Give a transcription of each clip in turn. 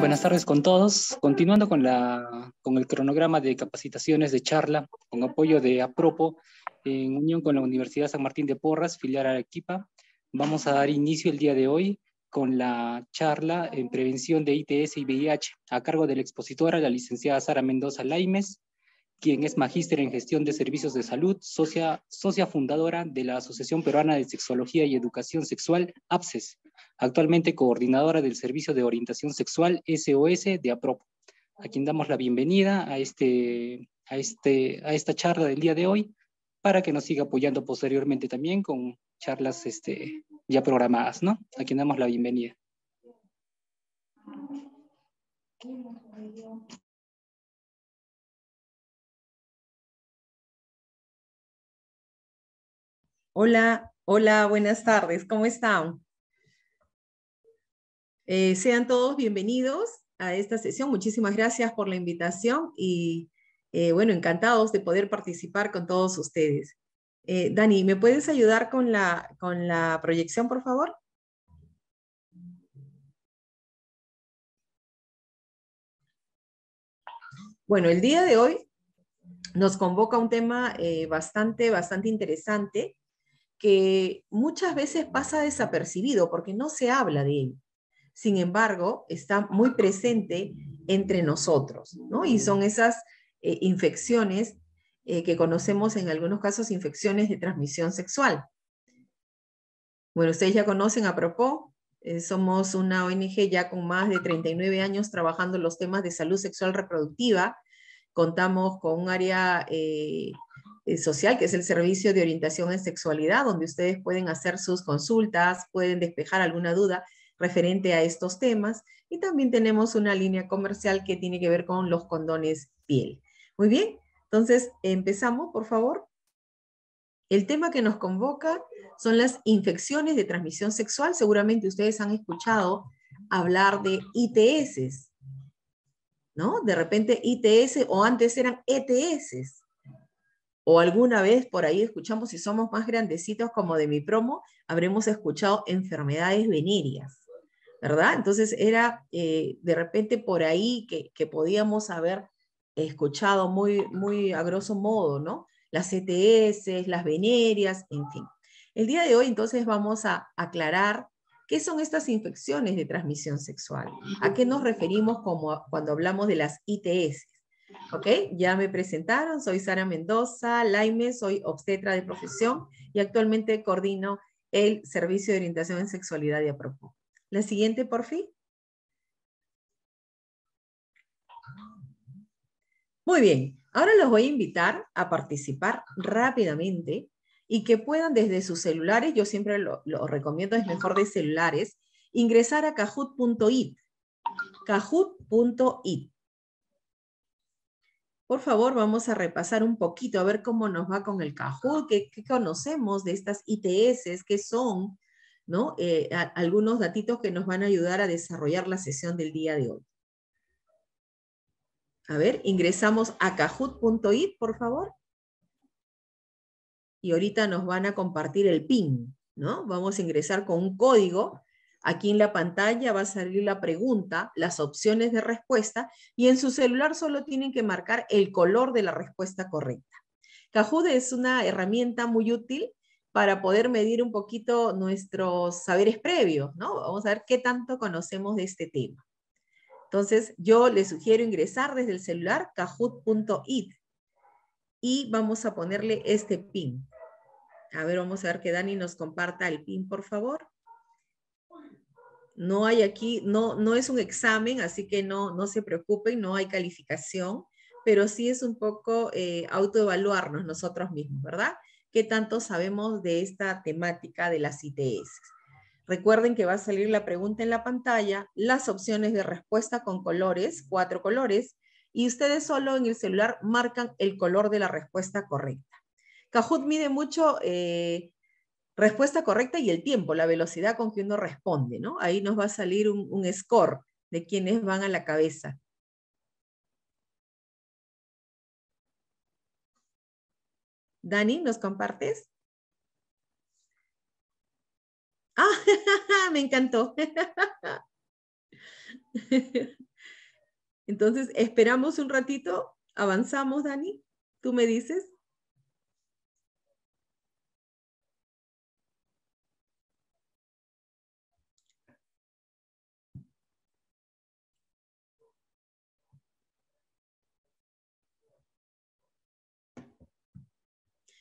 Buenas tardes con todos. Continuando con, el cronograma de capacitaciones de charla con apoyo de APROPO en unión con la Universidad San Martín de Porras, filial Arequipa, vamos a dar inicio el día de hoy con la charla en prevención de ITS y VIH a cargo de la expositora, la licenciada Sara Mendoza Laimes, quien es magíster en gestión de servicios de salud, socia, socia fundadora de la Asociación Peruana de Sexología y Educación Sexual, APSES, e actualmente coordinadora del Servicio de Orientación Sexual SOS de APROP, a quien damos la bienvenida a, este, a, este, a esta charla del día de hoy para que nos siga apoyando posteriormente también con charlas este, ya programadas, ¿no? A quien damos la bienvenida. Hola, hola, buenas tardes, ¿cómo están? Eh, sean todos bienvenidos a esta sesión. Muchísimas gracias por la invitación y eh, bueno, encantados de poder participar con todos ustedes. Eh, Dani, ¿me puedes ayudar con la, con la proyección, por favor? Bueno, el día de hoy nos convoca un tema bastante, bastante interesante que muchas veces pasa desapercibido porque no se habla de él. Sin embargo, está muy presente entre nosotros, ¿no? Y son esas eh, infecciones eh, que conocemos en algunos casos, infecciones de transmisión sexual. Bueno, ustedes ya conocen a propósito, eh, somos una ONG ya con más de 39 años trabajando los temas de salud sexual reproductiva. Contamos con un área eh, social, que es el servicio de orientación en sexualidad, donde ustedes pueden hacer sus consultas, pueden despejar alguna duda referente a estos temas. Y también tenemos una línea comercial que tiene que ver con los condones piel. Muy bien, entonces empezamos, por favor. El tema que nos convoca son las infecciones de transmisión sexual. Seguramente ustedes han escuchado hablar de ITS, ¿no? De repente ITS o antes eran ETS o alguna vez por ahí escuchamos, si somos más grandecitos como de mi promo, habremos escuchado enfermedades venéreas, ¿verdad? Entonces era eh, de repente por ahí que, podíamos haber escuchado muy, muy a grosso modo, ¿no? Las ETS, las venéreas, en fin. El día de hoy entonces vamos a aclarar qué son estas infecciones de transmisión sexual, a qué nos referimos como cuando hablamos de las ITS, ¿Ok? Ya me presentaron, soy Sara Mendoza Laime, soy obstetra de profesión y actualmente coordino el Servicio de Orientación en Sexualidad y APROPO. La siguiente, por fin. Muy bien, ahora los voy a invitar a participar rápidamente y que puedan desde sus celulares, yo siempre lo, recomiendo, es mejor de celulares, ingresar a kahoot.it. Kahoot.it. Por favor, vamos a repasar un poquito, a ver cómo nos va con el Kahoot, qué, conocemos de estas ITS, qué son, ¿no? Eh, algunos datitos que nos van a ayudar a desarrollar la sesión del día de hoy. A ver, ingresamos a kahoot.it, por favor. Y ahorita nos van a compartir el PIN, ¿no? Vamos a ingresar con un código Aquí en la pantalla va a salir la pregunta, las opciones de respuesta y en su celular solo tienen que marcar el color de la respuesta correcta. Kahoot es una herramienta muy útil para poder medir un poquito nuestros saberes previos, ¿no? Vamos a ver qué tanto conocemos de este tema. Entonces, yo les sugiero ingresar desde el celular kahoot.it y vamos a ponerle este pin. A ver, vamos a ver que Dani nos comparta el pin, por favor. No hay aquí, no, no es un examen, así que no, no se preocupen, no hay calificación, pero sí es un poco eh, autoevaluarnos nosotros mismos, ¿verdad? ¿Qué tanto sabemos de esta temática de las ITS? Recuerden que va a salir la pregunta en la pantalla, las opciones de respuesta con colores, cuatro colores, y ustedes solo en el celular marcan el color de la respuesta correcta. Kahoot mide mucho eh, respuesta correcta y el tiempo, la velocidad con que uno responde, ¿no? Ahí nos va a salir un, score de quienes van a la cabeza. Dani, ¿nos compartes? Ah, me encantó. Entonces, esperamos un ratito, avanzamos, Dani, tú me dices.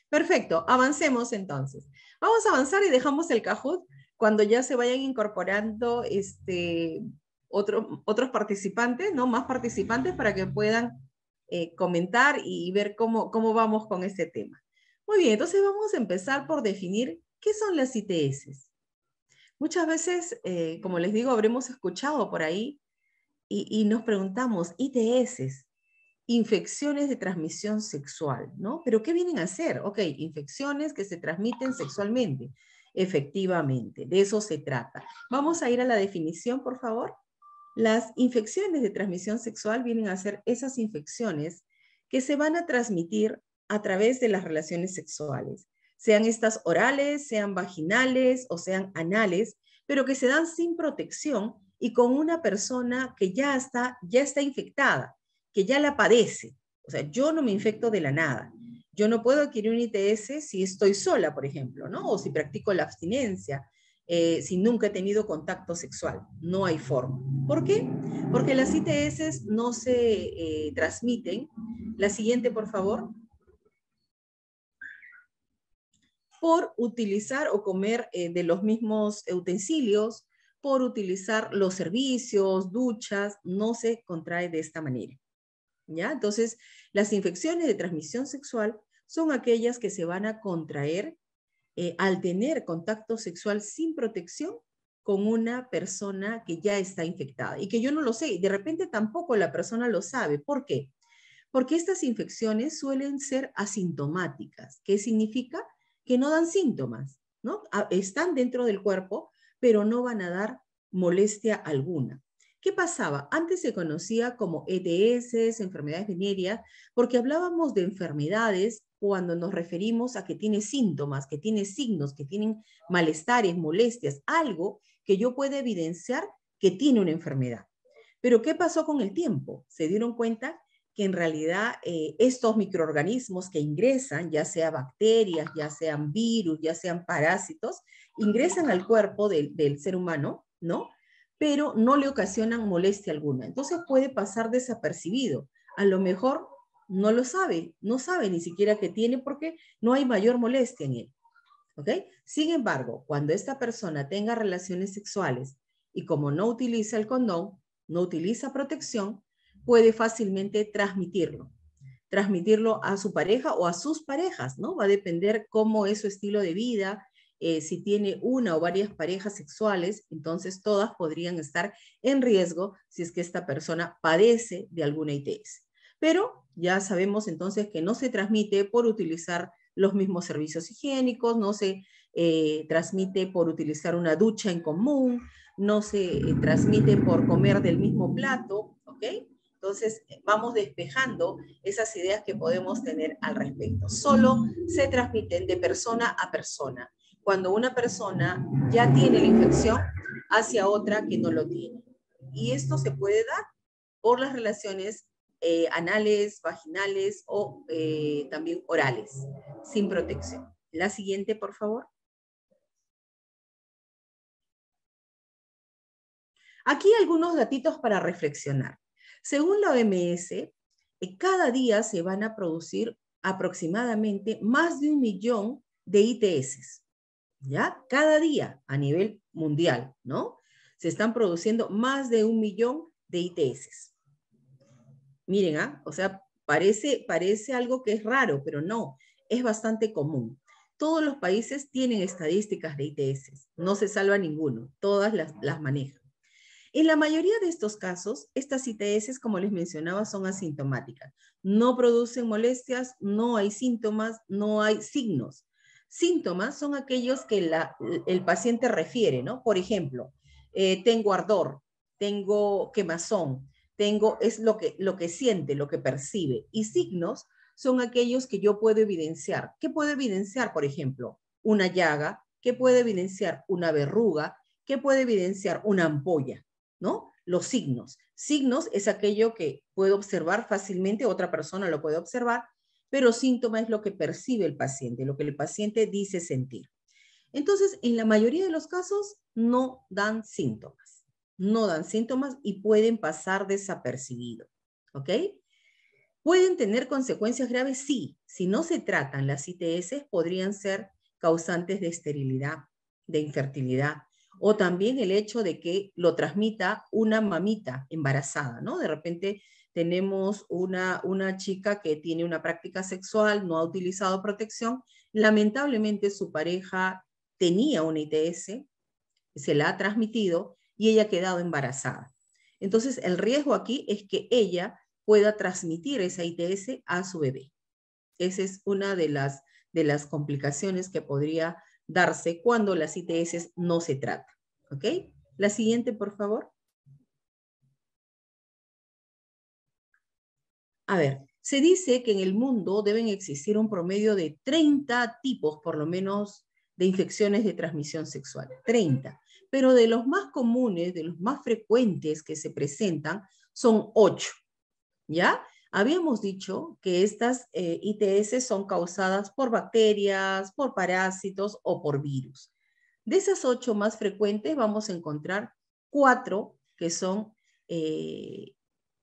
Perfecto, avancemos entonces. Vamos a avanzar y dejamos el Kahoot cuando ya se vayan incorporando este, otros participantes, ¿no? Más participantes para que puedan eh, comentar y ver cómo, vamos con este tema. Muy bien, entonces vamos a empezar por definir qué son las ITS. Muchas veces, eh, como les digo, habremos escuchado por ahí y, y nos preguntamos, ITS, infecciones de transmisión sexual, ¿no? Pero ¿qué vienen a ser? Ok, infecciones que se transmiten sexualmente, efectivamente, de eso se trata. Vamos a ir a la definición, por favor. Las infecciones de transmisión sexual vienen a ser esas infecciones que se van a transmitir a través de las relaciones sexuales, sean estas orales, sean vaginales o sean anales, pero que se dan sin protección y con una persona que ya está, ya está infectada que ya la padece. O sea, yo no me infecto de la nada. Yo no puedo adquirir un ITS si estoy sola, por ejemplo, ¿no? O si practico la abstinencia, eh, si nunca he tenido contacto sexual. No hay forma. ¿Por qué? Porque las ITS no se eh, transmiten. La siguiente, por favor. Por utilizar o comer eh, de los mismos utensilios, por utilizar los servicios, duchas, no se contrae de esta manera. Entonces, las infecciones de transmisión sexual son aquellas que se van a contraer eh, al tener contacto sexual sin protección con una persona que ya está infectada y que yo no lo sé, y de repente tampoco la persona lo sabe. ¿Por qué? Porque estas infecciones suelen ser asintomáticas, que significa que no dan síntomas, ¿no? Ah, están dentro del cuerpo, pero no van a dar molestia alguna. ¿Qué pasaba? Antes se conocía como ETS, enfermedades venéreas, porque hablábamos de enfermedades cuando nos referimos a que tiene síntomas, que tiene signos, que tienen malestares, molestias, algo que yo pueda evidenciar que tiene una enfermedad. Pero ¿qué pasó con el tiempo? Se dieron cuenta que en realidad eh, estos microorganismos que ingresan, ya sean bacterias, ya sean virus, ya sean parásitos, ingresan al cuerpo del ser humano, ¿no? pero no le ocasionan molestia alguna. Entonces puede pasar desapercibido. A lo mejor no lo sabe, no sabe ni siquiera que tiene porque no hay mayor molestia en él. ¿Ok? Sin embargo, cuando esta persona tenga relaciones sexuales y como no utiliza el condón, no utiliza protección, puede fácilmente transmitirlo. Transmitirlo a su pareja o a sus parejas, ¿no? Va a depender cómo es su estilo de vida, eh, si tiene una o varias parejas sexuales, entonces todas podrían estar en riesgo si es que esta persona padece de alguna ITS. Pero ya sabemos entonces que no se transmite por utilizar los mismos servicios higiénicos, no se eh, transmite por utilizar una ducha en común, no se eh, transmite por comer del mismo plato, ¿ok? Entonces vamos despejando esas ideas que podemos tener al respecto. Solo se transmiten de persona a persona cuando una persona ya tiene la infección hacia otra que no lo tiene. Y esto se puede dar por las relaciones eh, anales, vaginales o eh, también orales, sin protección. La siguiente, por favor. Aquí algunos datitos para reflexionar. Según la OMS, eh, cada día se van a producir aproximadamente más de un millón de ITS, ¿ya? Cada día a nivel mundial, ¿no? Se están produciendo más de un millón de ITS. Miren, ¿ah? O sea, parece, parece algo que es raro, pero no, es bastante común. Todos los países tienen estadísticas de ITS, no se salva ninguno, todas las, las manejan. En la mayoría de estos casos, estas ITS, como les mencionaba, son asintomáticas. No producen molestias, no hay síntomas, no hay signos Síntomas son aquellos que el paciente refiere, ¿no? Por ejemplo, eh, tengo ardor, tengo quemazón, tengo, es lo que, lo que siente, lo que percibe. Y signos son aquellos que yo puedo evidenciar. ¿Qué puedo evidenciar, por ejemplo? Una llaga, ¿qué puede evidenciar una verruga? ¿Qué puede evidenciar una ampolla? ¿No? Los signos. Signos es aquello que puedo observar fácilmente, otra persona lo puede observar, pero síntoma es lo que percibe el paciente, lo que el paciente dice sentir. Entonces, en la mayoría de los casos no dan síntomas, no dan síntomas y pueden pasar desapercibido, ¿ok? ¿Pueden tener consecuencias graves? Sí, si no se tratan las ITS podrían ser causantes de esterilidad, de infertilidad, o también el hecho de que lo transmita una mamita embarazada, ¿no? De repente tenemos una, una chica que tiene una práctica sexual, no ha utilizado protección, lamentablemente su pareja tenía un ITS, se la ha transmitido y ella ha quedado embarazada. Entonces, el riesgo aquí es que ella pueda transmitir esa ITS a su bebé. Esa es una de las, de las complicaciones que podría darse cuando las ITS no se tratan. ¿Ok? La siguiente, por favor. A ver, se dice que en el mundo deben existir un promedio de 30 tipos, por lo menos, de infecciones de transmisión sexual. 30. Pero de los más comunes, de los más frecuentes que se presentan, son 8. ¿Ya? Habíamos dicho que estas eh, ITS son causadas por bacterias, por parásitos o por virus. De esas 8 más frecuentes vamos a encontrar cuatro que son eh,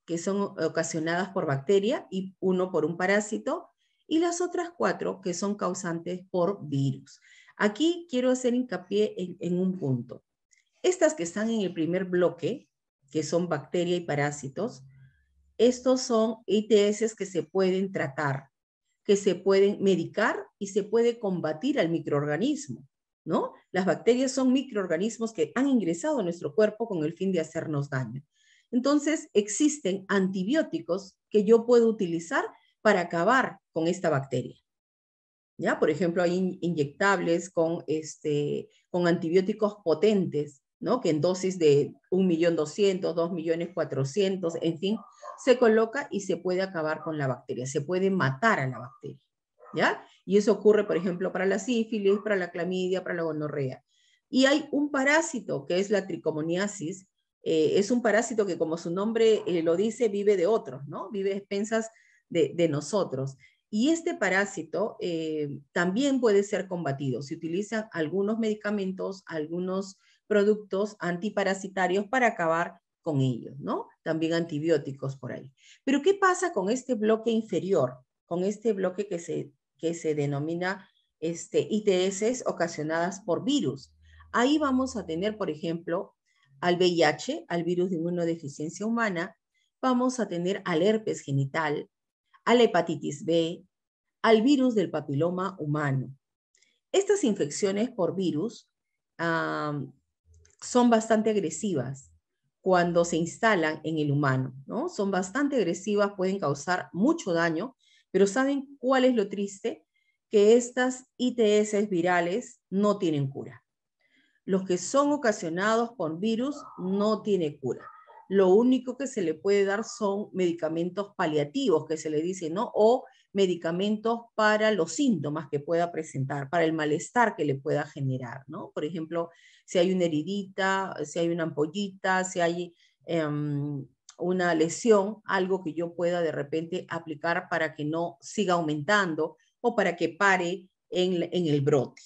que son ocasionadas por bacteria y uno por un parásito, y las otras cuatro que son causantes por virus. Aquí quiero hacer hincapié en, un punto. Estas que están en el primer bloque, que son bacteria y parásitos, estos son ITS que se pueden tratar, que se pueden medicar y se puede combatir al microorganismo, ¿no? Las bacterias son microorganismos que han ingresado a nuestro cuerpo con el fin de hacernos daño. Entonces, existen antibióticos que yo puedo utilizar para acabar con esta bacteria. ¿Ya? Por ejemplo, hay inyectables este, con, antibióticos potentes, ¿no? que en dosis de 1.200.000, 2.400.000, en fin, se coloca y se puede acabar con la bacteria, se puede matar a la bacteria. Y eso ocurre, por ejemplo, para la sífilis, para la clamidia, para la gonorrea. Y hay un parásito, que es la tricomoniasis, eh, es un parásito que, como su nombre eh, lo dice, vive de otros, ¿no? Vive a expensas de, nosotros. Y este parásito eh, también puede ser combatido. Se utilizan algunos medicamentos, algunos productos antiparasitarios para acabar con ellos, ¿no? También antibióticos por ahí. Pero ¿qué pasa con este bloque inferior, con este bloque que se, que se denomina este, ITS ocasionadas por virus? Ahí vamos a tener, por ejemplo, al VIH, al virus de inmunodeficiencia humana, vamos a tener al herpes genital, a la hepatitis B, al virus del papiloma humano. Estas infecciones por virus son bastante agresivas cuando se instalan en el humano, ¿no? Son bastante agresivas, pueden causar mucho daño, pero ¿saben cuál es lo triste? Que estas ITS virales no tienen cura. Los que son ocasionados por virus no tiene cura. Lo único que se le puede dar son medicamentos paliativos, que se le dice, ¿no? O medicamentos para los síntomas que pueda presentar, para el malestar que le pueda generar, ¿no? Por ejemplo, si hay una heridita, si hay una ampollita, si hay em, una lesión, algo que yo pueda de repente aplicar para que no siga aumentando o para que pare en el brote.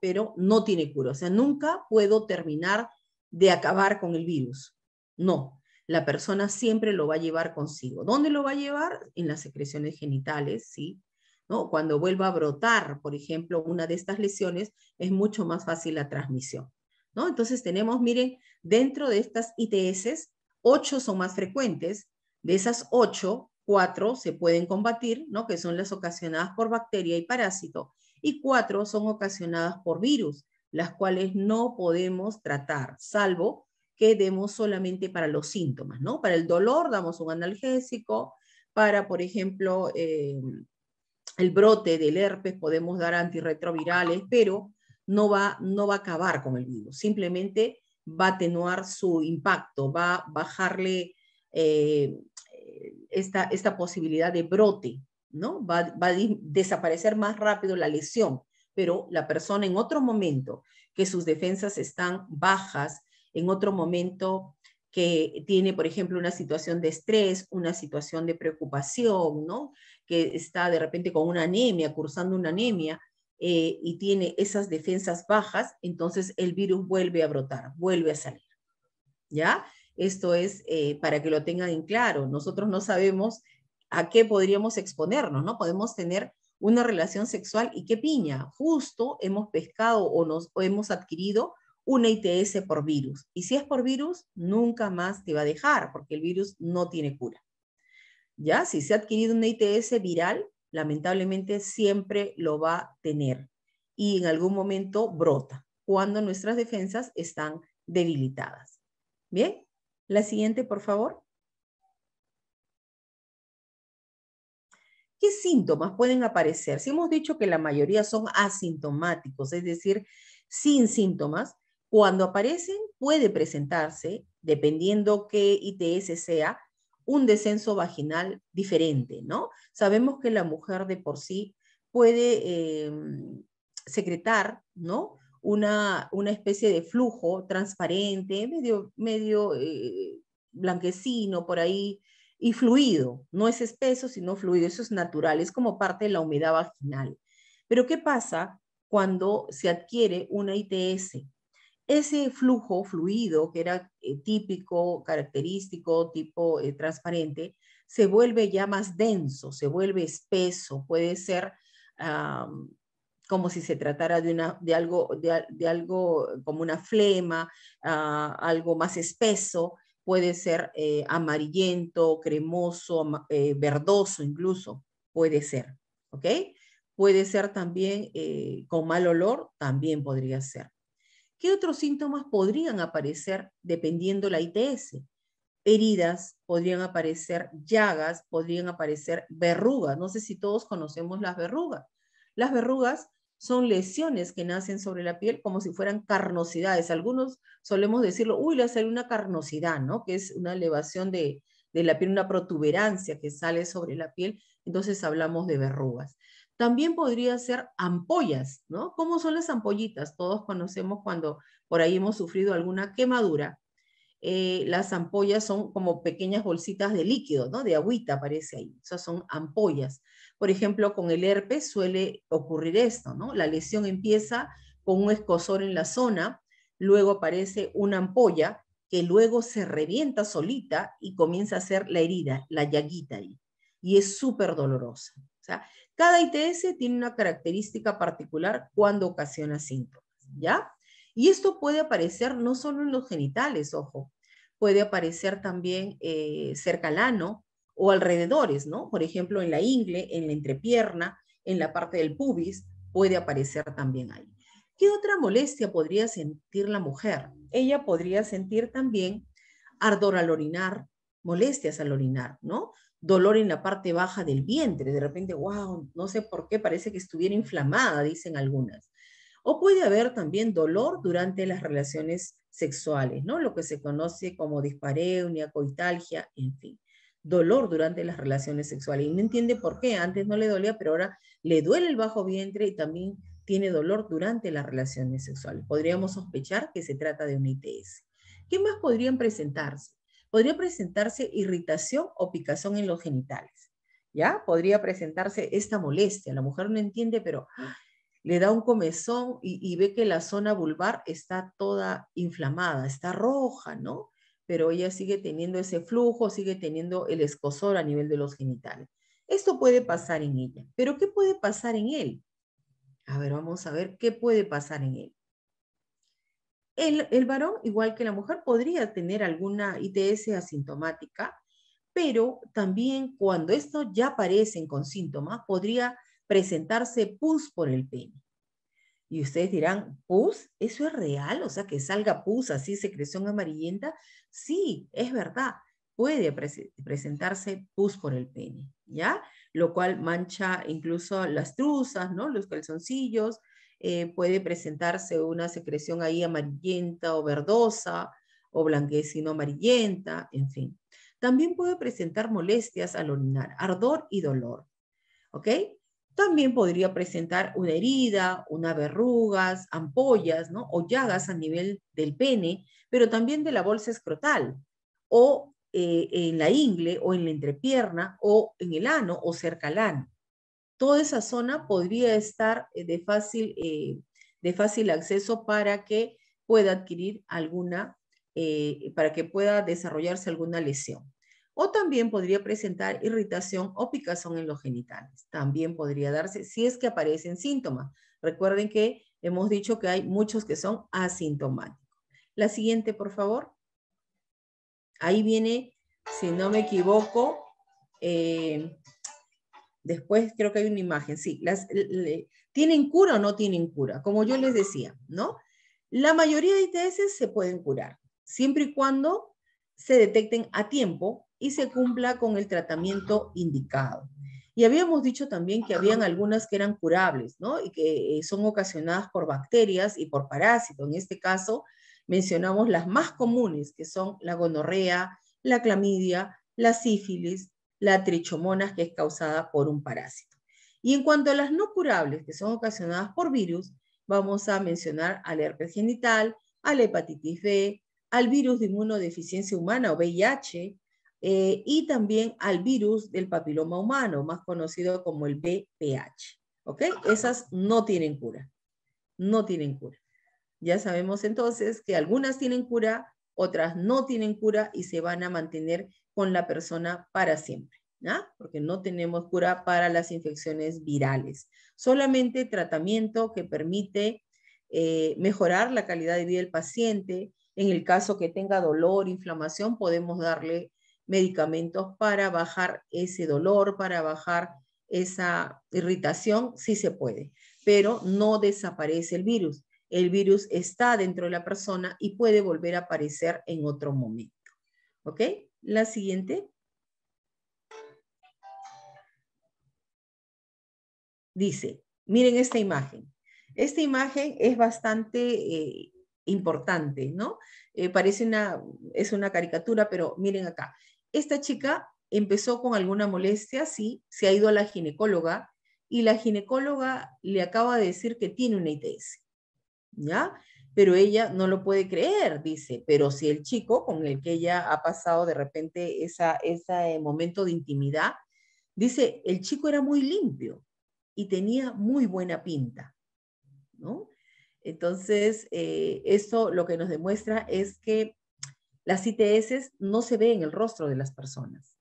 Pero no tiene cura, o sea, nunca puedo terminar de acabar con el virus. No, la persona siempre lo va a llevar consigo. ¿Dónde lo va a llevar? En las secreciones genitales, ¿sí? Cuando vuelva a brotar, por ejemplo, una de estas lesiones, es mucho más fácil la transmisión, ¿no? Entonces tenemos, miren, dentro de estas ITS, ocho son más frecuentes. De esas ocho, cuatro se pueden combatir, ¿no? Que son las ocasionadas por bacteria y parásito y cuatro son ocasionadas por virus, las cuales no podemos tratar, salvo que demos solamente para los síntomas, ¿no? Para el dolor damos un analgésico, para, por ejemplo, eh, el brote del herpes podemos dar antirretrovirales, pero no va, no va a acabar con el virus, simplemente va a atenuar su impacto, va a bajarle eh, esta, esta posibilidad de brote, Va, a desaparecer más rápido la lesión, pero la persona en otro momento que sus defensas están bajas, en otro momento que tiene, por ejemplo, una situación de estrés, una situación de preocupación, ¿no? Que está de repente con una anemia, cursando una anemia, eh, y tiene esas defensas bajas, entonces el virus vuelve a brotar, vuelve a salir. ¿Ya? Esto es eh, para que lo tengan en claro. Nosotros no sabemos a qué podríamos exponernos, ¿no? Podemos tener una relación sexual y qué piña, justo hemos pescado o, nos, hemos adquirido un ITS por virus. Y si es por virus, nunca más te va a dejar, porque el virus no tiene cura. ¿Ya? Si se ha adquirido un ITS viral, lamentablemente siempre lo va a tener y en algún momento brota cuando nuestras defensas están debilitadas. Bien, la siguiente, por favor. ¿Qué síntomas pueden aparecer? Si hemos dicho que la mayoría son asintomáticos, es decir, sin síntomas, cuando aparecen puede presentarse, dependiendo qué ITS sea, un descenso vaginal diferente, ¿no? Sabemos que la mujer de por sí puede em, secretar, ¿no? Una, especie de flujo transparente, medio, medio eh, blanquecino por ahí, y fluido, no es espeso, sino fluido, eso es natural, es como parte de la humedad vaginal. Pero ¿qué pasa cuando se adquiere una ITS? Ese flujo fluido que era eh, típico, característico, tipo eh, transparente, se vuelve ya más denso, se vuelve espeso, puede ser como si se tratara de, de, algo, de, algo como una flema, ah, algo más espeso, puede ser eh, amarillento, cremoso, eh, verdoso incluso, puede ser, ¿ok? Puede ser también eh, con mal olor, también podría ser. ¿Qué otros síntomas podrían aparecer dependiendo la ITS? Heridas, podrían aparecer llagas, podrían aparecer verrugas. No sé si todos conocemos las verrugas. Las verrugas son lesiones que nacen sobre la piel como si fueran carnosidades. Algunos solemos decirlo, uy, le sale una carnosidad, ¿no? Que es una elevación de, la piel, una protuberancia que sale sobre la piel. Entonces hablamos de verrugas. También podría ser ampollas, ¿no? ¿Cómo son las ampollitas? Todos conocemos cuando por ahí hemos sufrido alguna quemadura. Eh, las ampollas son como pequeñas bolsitas de líquido, ¿no? De agüita aparece ahí. O sea, son ampollas. Por ejemplo, con el herpes suele ocurrir esto, ¿no? La lesión empieza con un escosor en la zona, luego aparece una ampolla que luego se revienta solita y comienza a ser la herida, la llaguita Y es súper dolorosa. O sea, cada ITS tiene una característica particular cuando ocasiona síntomas, ¿ya? Y esto puede aparecer no solo en los genitales, ojo, puede aparecer también eh, cerca al ano, o alrededores, ¿no? Por ejemplo, en la ingle, en la entrepierna, en la parte del pubis, puede aparecer también ahí. ¿Qué otra molestia podría sentir la mujer? Ella podría sentir también ardor al orinar, molestias al orinar, ¿no? Dolor en la parte baja del vientre, de repente, wow, no sé por qué, parece que estuviera inflamada, dicen algunas. O puede haber también dolor durante las relaciones sexuales, ¿no? Lo que se conoce como dispareunia, coitalgia, en fin dolor durante las relaciones sexuales. Y no entiende por qué. Antes no le dolía, pero ahora le duele el bajo vientre y también tiene dolor durante las relaciones sexuales. Podríamos sospechar que se trata de una ITS. ¿Qué más podrían presentarse? Podría presentarse irritación o picazón en los genitales. ¿Ya? Podría presentarse esta molestia. La mujer no entiende, pero ¡ah! le da un comezón y ve que la zona vulvar está toda inflamada, está roja, ¿no? pero ella sigue teniendo ese flujo, sigue teniendo el escosor a nivel de los genitales. Esto puede pasar en ella, pero ¿qué puede pasar en él? A ver, vamos a ver qué puede pasar en él. El, varón, igual que la mujer, podría tener alguna ITS asintomática, pero también cuando estos ya aparecen con síntomas, podría presentarse pus por el pene. Y ustedes dirán, ¿pus? ¿Eso es real? O sea, que salga pus así, secreción amarillenta. Sí, es verdad. Puede presentarse pus por el pene, ¿ya? Lo cual mancha incluso las truzas, ¿no? Los calzoncillos. Eh, puede presentarse una secreción ahí amarillenta o verdosa o blanquecino amarillenta, en fin. También puede presentar molestias al orinar, ardor y dolor. ¿Ok? También podría presentar una herida, una verrugas, ampollas o llagas a nivel del pene, pero también de la bolsa escrotal o eh, en la ingle o en la entrepierna o en el ano o cerca al ano. Toda esa zona podría estar eh, de fácil, eh, de fácil acceso para que pueda adquirir alguna, para que pueda desarrollarse alguna lesión o también podría presentar irritación o picazón en los genitales. También podría darse si es que aparecen síntomas. Recuerden que hemos dicho que hay muchos que son asintomáticos. La siguiente, por favor. Ahí viene, si no me equivoco, eh, después creo que hay una imagen. Sí, las, ¿tienen cura o no tienen cura? Como yo les decía, ¿no? La mayoría de ITS se pueden curar, siempre y cuando se detecten a tiempo y se cumpla con el tratamiento indicado. Y habíamos dicho también que habían algunas que eran curables, ¿no? Y que eh, son ocasionadas por bacterias y por parásitos. En este caso, mencionamos las más comunes, que son la gonorrea, la clamidia, la sífilis, la trichomonas, que es causada por un parásito. Y en cuanto a las no curables, que son ocasionadas por virus, vamos a mencionar al herpes genital, a la hepatitis B, al virus de inmunodeficiencia humana o VIH eh, y también al virus del papiloma humano, más conocido como el VPH. ¿Ok? Esas no tienen cura. No tienen cura. Ya sabemos entonces que algunas tienen cura, otras no tienen cura y se van a mantener con la persona para siempre. ¿no? Porque no tenemos cura para las infecciones virales. Solamente tratamiento que permite eh, mejorar la calidad de vida del paciente, en el caso que tenga dolor, inflamación, podemos darle medicamentos para bajar ese dolor, para bajar esa irritación, sí se puede, pero no desaparece el virus. El virus está dentro de la persona y puede volver a aparecer en otro momento. ¿Ok? La siguiente. Dice, miren esta imagen. Esta imagen es bastante eh, importante, ¿no? Eh, parece una, es una caricatura, pero miren acá. Esta chica empezó con alguna molestia, sí, se ha ido a la ginecóloga y la ginecóloga le acaba de decir que tiene una ITS, ¿ya? Pero ella no lo puede creer, dice, pero si el chico con el que ella ha pasado de repente ese esa, ese eh, momento de intimidad, dice, el chico era muy limpio y tenía muy buena pinta, ¿no? Entonces, esto eh, eso lo que nos demuestra es que las ITS no se ve en el rostro de las personas.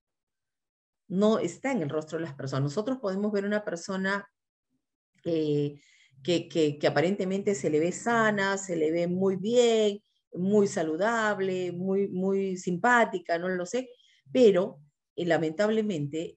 No está en el rostro de las personas. Nosotros podemos ver una persona eh, que, aparentemente se le ve sana, se le ve muy bien, muy saludable, muy, muy simpática, no lo sé, pero eh, lamentablemente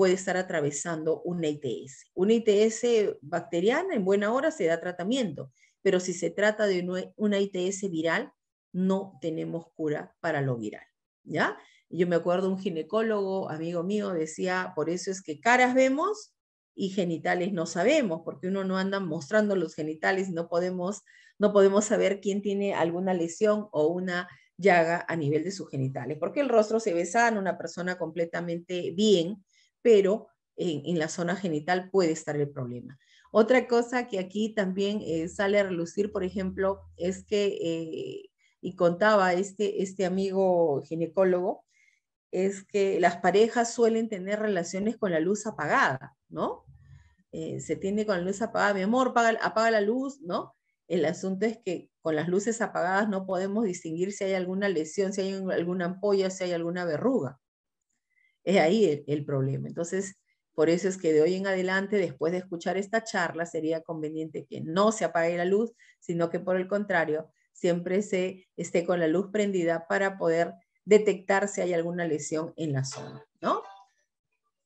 puede estar atravesando una ITS. Una ITS bacteriana en buena hora se da tratamiento, pero si se trata de una ITS viral, no tenemos cura para lo viral, ¿ya? Yo me acuerdo un ginecólogo, amigo mío, decía, por eso es que caras vemos y genitales no sabemos, porque uno no anda mostrando los genitales, no podemos, no podemos saber quién tiene alguna lesión o una llaga a nivel de sus genitales, porque el rostro se ve sano, una persona completamente bien, pero en, la zona genital puede estar el problema. Otra cosa que aquí también eh, sale a relucir, por ejemplo, es que, eh, y contaba este, este, amigo ginecólogo, es que las parejas suelen tener relaciones con la luz apagada, ¿no? Eh, se tiene con la luz apagada, mi amor, apaga, la luz, ¿no? El asunto es que con las luces apagadas no podemos distinguir si hay alguna lesión, si hay alguna ampolla, si hay alguna verruga. Es ahí el, problema. Entonces, por eso es que de hoy en adelante, después de escuchar esta charla, sería conveniente que no se apague la luz, sino que por el contrario, siempre se esté con la luz prendida para poder detectar si hay alguna lesión en la zona, ¿no?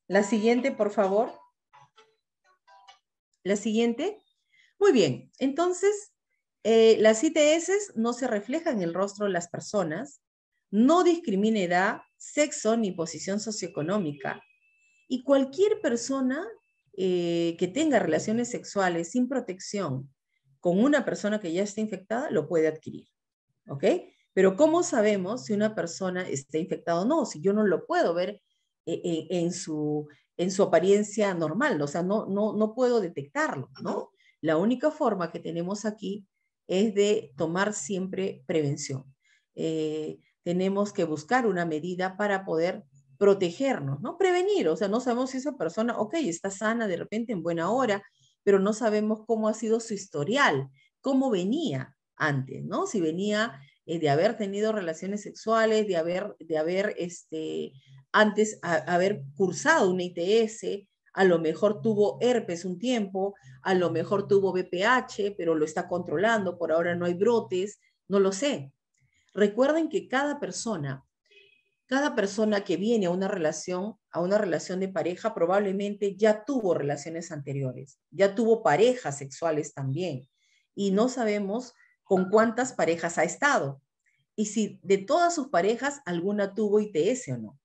La siguiente, por favor. La siguiente. Muy bien, entonces, eh, las ITS no se reflejan en el rostro de las personas, no discrimina edad, sexo ni posición socioeconómica. Y cualquier persona eh, que tenga relaciones sexuales sin protección con una persona que ya está infectada lo puede adquirir. ¿Ok? Pero ¿cómo sabemos si una persona está infectada o no? Si yo no lo puedo ver eh, eh, en, su, en su apariencia normal, o sea, no, no, no puedo detectarlo, ¿no? La única forma que tenemos aquí es de tomar siempre prevención. Eh, tenemos que buscar una medida para poder protegernos, ¿no? Prevenir, o sea, no sabemos si esa persona, ok, está sana de repente en buena hora, pero no sabemos cómo ha sido su historial, cómo venía antes, ¿no? Si venía eh, de haber tenido relaciones sexuales, de haber, de haber este, antes haber cursado un ITS, a lo mejor tuvo herpes un tiempo, a lo mejor tuvo BPH, pero lo está controlando, por ahora no hay brotes, no lo sé, Recuerden que cada persona, cada persona que viene a una relación, a una relación de pareja, probablemente ya tuvo relaciones anteriores, ya tuvo parejas sexuales también. Y no sabemos con cuántas parejas ha estado y si de todas sus parejas alguna tuvo ITS o no.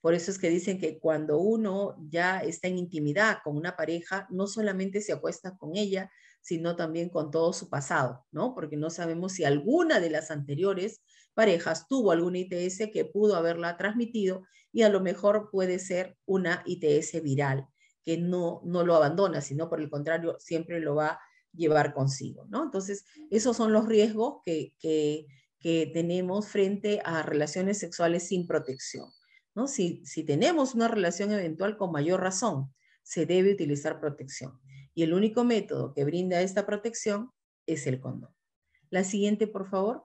Por eso es que dicen que cuando uno ya está en intimidad con una pareja, no solamente se acuesta con ella, sino también con todo su pasado, ¿no? Porque no sabemos si alguna de las anteriores parejas tuvo algún ITS que pudo haberla transmitido y a lo mejor puede ser una ITS viral que no, no lo abandona, sino por el contrario, siempre lo va a llevar consigo, ¿no? Entonces, esos son los riesgos que, que, tenemos frente a relaciones sexuales sin protección, ¿no? si tenemos una relación eventual con mayor razón, se debe utilizar protección y el único método que brinda esta protección es el condón. La siguiente, por favor.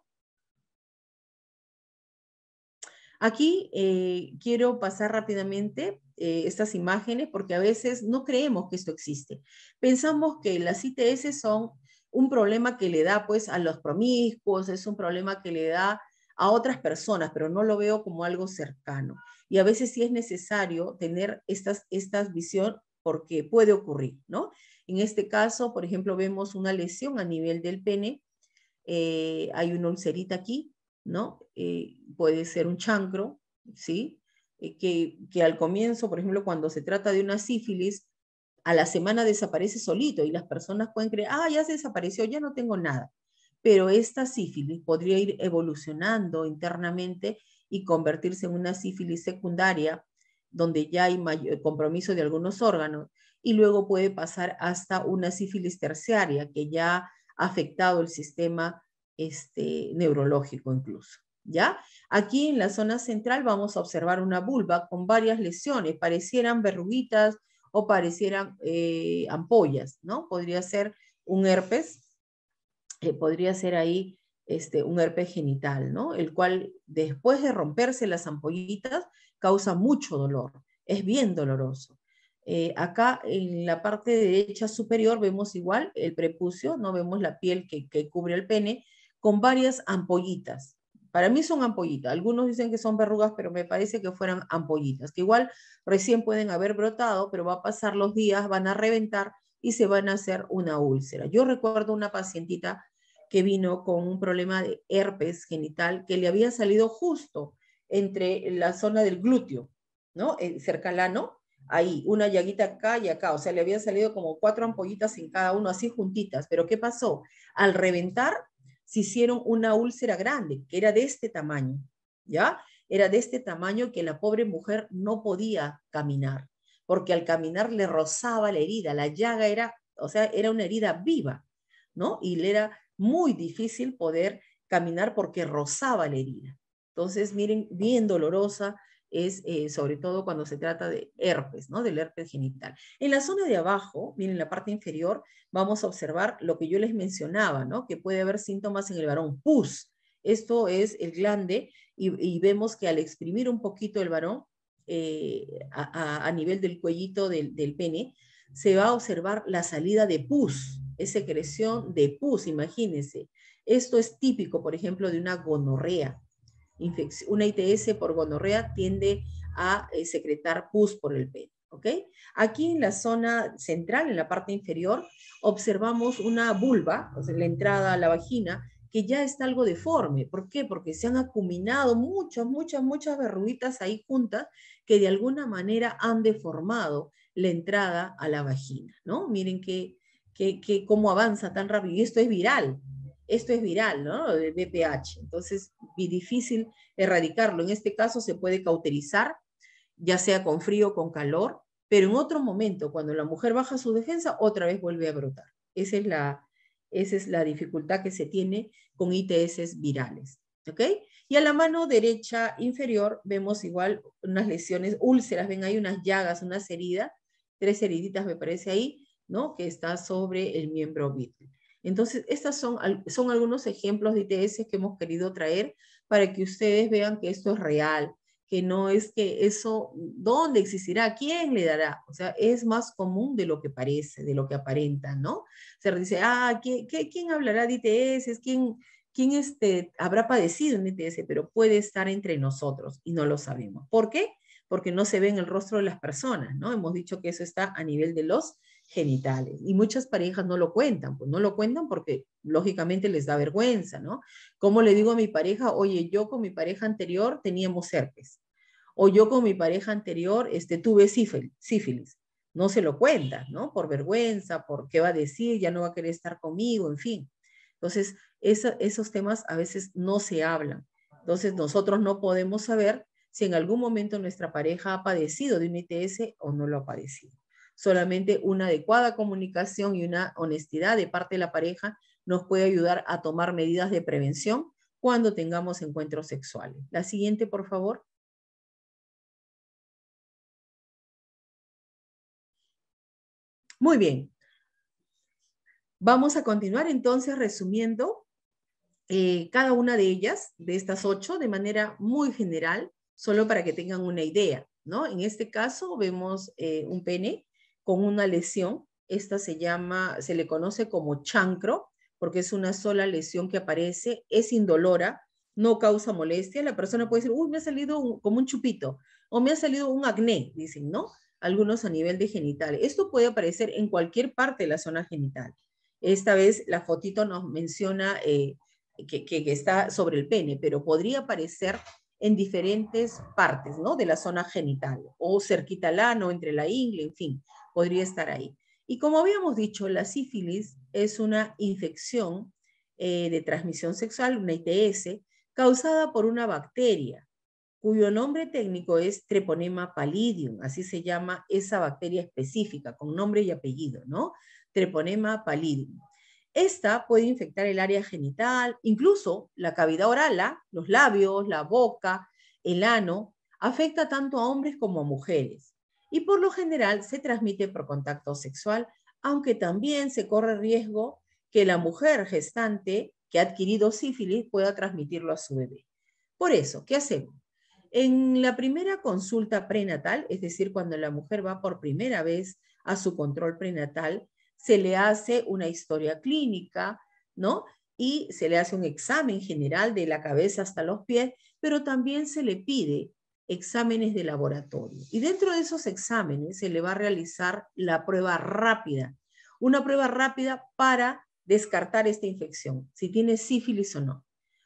Aquí eh, quiero pasar rápidamente eh, estas imágenes porque a veces no creemos que esto existe. Pensamos que las ITS son un problema que le da pues a los promiscuos, es un problema que le da a otras personas, pero no lo veo como algo cercano. Y a veces sí es necesario tener estas, estas visión porque puede ocurrir, ¿no? En este caso, por ejemplo, vemos una lesión a nivel del pene, eh, hay una ulcerita aquí, ¿no? Eh, puede ser un chancro, ¿sí? Eh, que, al comienzo, por ejemplo, cuando se trata de una sífilis, a la semana desaparece solito y las personas pueden creer, ah, ya se desapareció, ya no tengo nada. Pero esta sífilis podría ir evolucionando internamente y convertirse en una sífilis secundaria, donde ya hay compromiso de algunos órganos, y luego puede pasar hasta una sífilis terciaria que ya ha afectado el sistema este, neurológico incluso. ¿Ya? Aquí en la zona central vamos a observar una vulva con varias lesiones, parecieran verruguitas o parecieran eh, ampollas, ¿no? Podría ser un herpes, eh, podría ser ahí este, un herpes genital, ¿no? El cual después de romperse las ampollitas causa mucho dolor, es bien doloroso. Eh, acá en la parte derecha superior vemos igual el prepucio, no vemos la piel que, cubre el pene, con varias ampollitas. Para mí son ampollitas. Algunos dicen que son verrugas, pero me parece que fueran ampollitas, que igual recién pueden haber brotado, pero va a pasar los días, van a reventar y se van a hacer una úlcera. Yo recuerdo una pacientita que vino con un problema de herpes genital que le había salido justo entre la zona del glúteo, ¿no? Eh, cerca al ano, ahí, una llaguita acá y acá, o sea, le habían salido como cuatro ampollitas en cada uno, así juntitas, pero ¿qué pasó? Al reventar, se hicieron una úlcera grande, que era de este tamaño, ¿ya? Era de este tamaño que la pobre mujer no podía caminar, porque al caminar le rozaba la herida, la llaga era, o sea, era una herida viva, ¿no? Y le era muy difícil poder caminar porque rozaba la herida. Entonces, miren, bien dolorosa, es eh, sobre todo cuando se trata de herpes, ¿no? Del herpes genital. En la zona de abajo, miren, en la parte inferior, vamos a observar lo que yo les mencionaba, ¿no? Que puede haber síntomas en el varón, pus. Esto es el glande y, vemos que al exprimir un poquito el varón eh, a, nivel del cuellito del, del pene, se va a observar la salida de pus, es secreción de pus, imagínense. Esto es típico, por ejemplo, de una gonorrea, una ITS por gonorrea tiende a eh, secretar pus por el pene. ¿okay? Aquí en la zona central, en la parte inferior, observamos una vulva, o la entrada a la vagina, que ya está algo deforme. ¿Por qué? Porque se han acuminado muchas, muchas, muchas verruguitas ahí juntas que de alguna manera han deformado la entrada a la vagina. ¿no? Miren que, que, cómo avanza tan rápido. Y esto es viral, esto es viral, ¿no? El BPH. Entonces, es difícil erradicarlo. En este caso se puede cauterizar, ya sea con frío o con calor, pero en otro momento, cuando la mujer baja su defensa, otra vez vuelve a brotar. Esa es la, esa es la dificultad que se tiene con ITS virales. ¿Ok? Y a la mano derecha inferior vemos igual unas lesiones, úlceras, ven, hay unas llagas, unas heridas, tres heriditas me parece ahí, ¿no? Que está sobre el miembro viril. Entonces, estos son, algunos ejemplos de ITS que hemos querido traer para que ustedes vean que esto es real, que no es que eso, ¿dónde existirá? ¿Quién le dará? O sea, es más común de lo que parece, de lo que aparenta, ¿no? Se dice, ah, ¿qué, quién hablará de ITS? ¿Quién, quién este, habrá padecido un ITS? Pero puede estar entre nosotros y no lo sabemos. ¿Por qué? Porque no se ve en el rostro de las personas, ¿no? Hemos dicho que eso está a nivel de los genitales. Y muchas parejas no lo cuentan, pues no lo cuentan porque lógicamente les da vergüenza, ¿no? ¿Cómo le digo a mi pareja, oye, yo con mi pareja anterior teníamos herpes, o yo con mi pareja anterior este, tuve sífilis, No se lo cuenta, ¿no? Por vergüenza, por qué va a decir, ya no va a querer estar conmigo, en fin. Entonces, esos temas a veces no se hablan. Entonces, nosotros no podemos saber si en algún momento nuestra pareja ha padecido de un ITS o no lo ha padecido. Solamente una adecuada comunicación y una honestidad de parte de la pareja nos puede ayudar a tomar medidas de prevención cuando tengamos encuentros sexuales. La siguiente, por favor. Muy bien. Vamos a continuar entonces resumiendo eh, cada una de ellas, de estas ocho, de manera muy general, solo para que tengan una idea. ¿no? En este caso vemos eh, un pene, con una lesión. Esta se llama, se le conoce como chancro, porque es una sola lesión que aparece, es indolora, no causa molestia. La persona puede decir, uy, me ha salido como un chupito, o me ha salido un acné, dicen, ¿no? Algunos a nivel de genital. Esto puede aparecer en cualquier parte de la zona genital. Esta vez la fotito nos menciona eh, que, está sobre el pene, pero podría aparecer en diferentes partes, ¿no? De la zona genital o cerquita al ano, entre la ingle, en fin, podría estar ahí. Y como habíamos dicho, la sífilis es una infección eh, de transmisión sexual, una ITS, causada por una bacteria cuyo nombre técnico es Treponema pallidium, así se llama esa bacteria específica, con nombre y apellido, ¿no? Treponema pallidium. Esta puede infectar el área genital, incluso la cavidad oral, ¿ah? los labios, la boca, el ano. Afecta tanto a hombres como a mujeres. Y por lo general se transmite por contacto sexual, aunque también se corre riesgo que la mujer gestante que ha adquirido sífilis pueda transmitirlo a su bebé. Por eso, ¿qué hacemos? En la primera consulta prenatal, es decir, cuando la mujer va por primera vez a su control prenatal, se le hace una historia clínica, ¿no? Y se le hace un examen general de la cabeza hasta los pies, pero también se le pide exámenes de laboratorio. Y dentro de esos exámenes se le va a realizar la prueba rápida, una prueba rápida para descartar esta infección, si tiene sífilis o no.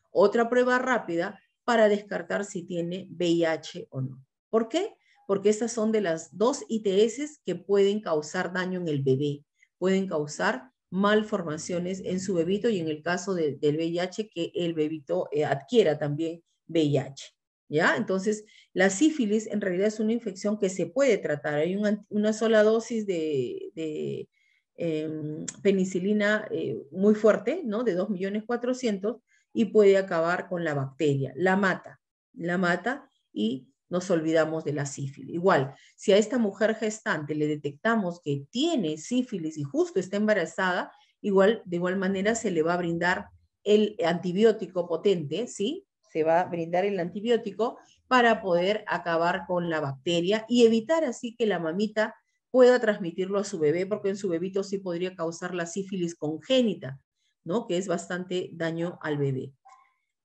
Otra prueba rápida para descartar si tiene VIH o no. ¿Por qué? Porque estas son de las dos ITS que pueden causar daño en el bebé pueden causar malformaciones en su bebito y en el caso del VIH que el bebito eh, adquiera también VIH. ¿Ya? Entonces, la sífilis en realidad es una infección que se puede tratar. Hay una, sola dosis de, em, penicilina eh, muy fuerte, ¿no? De 2.400.000 y puede acabar con la bacteria. La mata, la mata y nos olvidamos de la sífilis. Igual, si a esta mujer gestante le detectamos que tiene sífilis y justo está embarazada, igual, de igual manera se le va a brindar el antibiótico potente, ¿sí? Se va a brindar el antibiótico para poder acabar con la bacteria y evitar así que la mamita pueda transmitirlo a su bebé, porque en su bebito sí podría causar la sífilis congénita, ¿no? Que es bastante daño al bebé.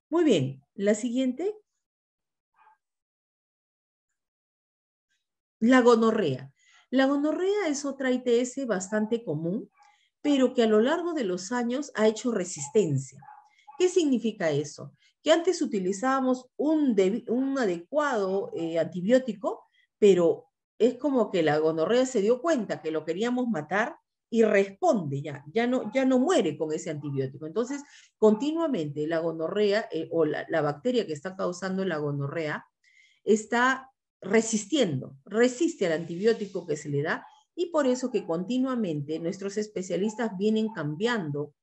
Muy bien, la siguiente La gonorrea. La gonorrea es otra ITS bastante común, pero que a lo largo de los años ha hecho resistencia. ¿Qué significa eso? Que antes utilizábamos un, adecuado eh, antibiótico, pero es como que la gonorrea se dio cuenta que lo queríamos matar y responde ya, ya no, ya no muere con ese antibiótico. Entonces, continuamente la gonorrea eh, o la, la, bacteria que está causando la gonorrea está resistiendo, resiste al antibiótico que se le da y por eso que continuamente nuestros especialistas vienen cambiando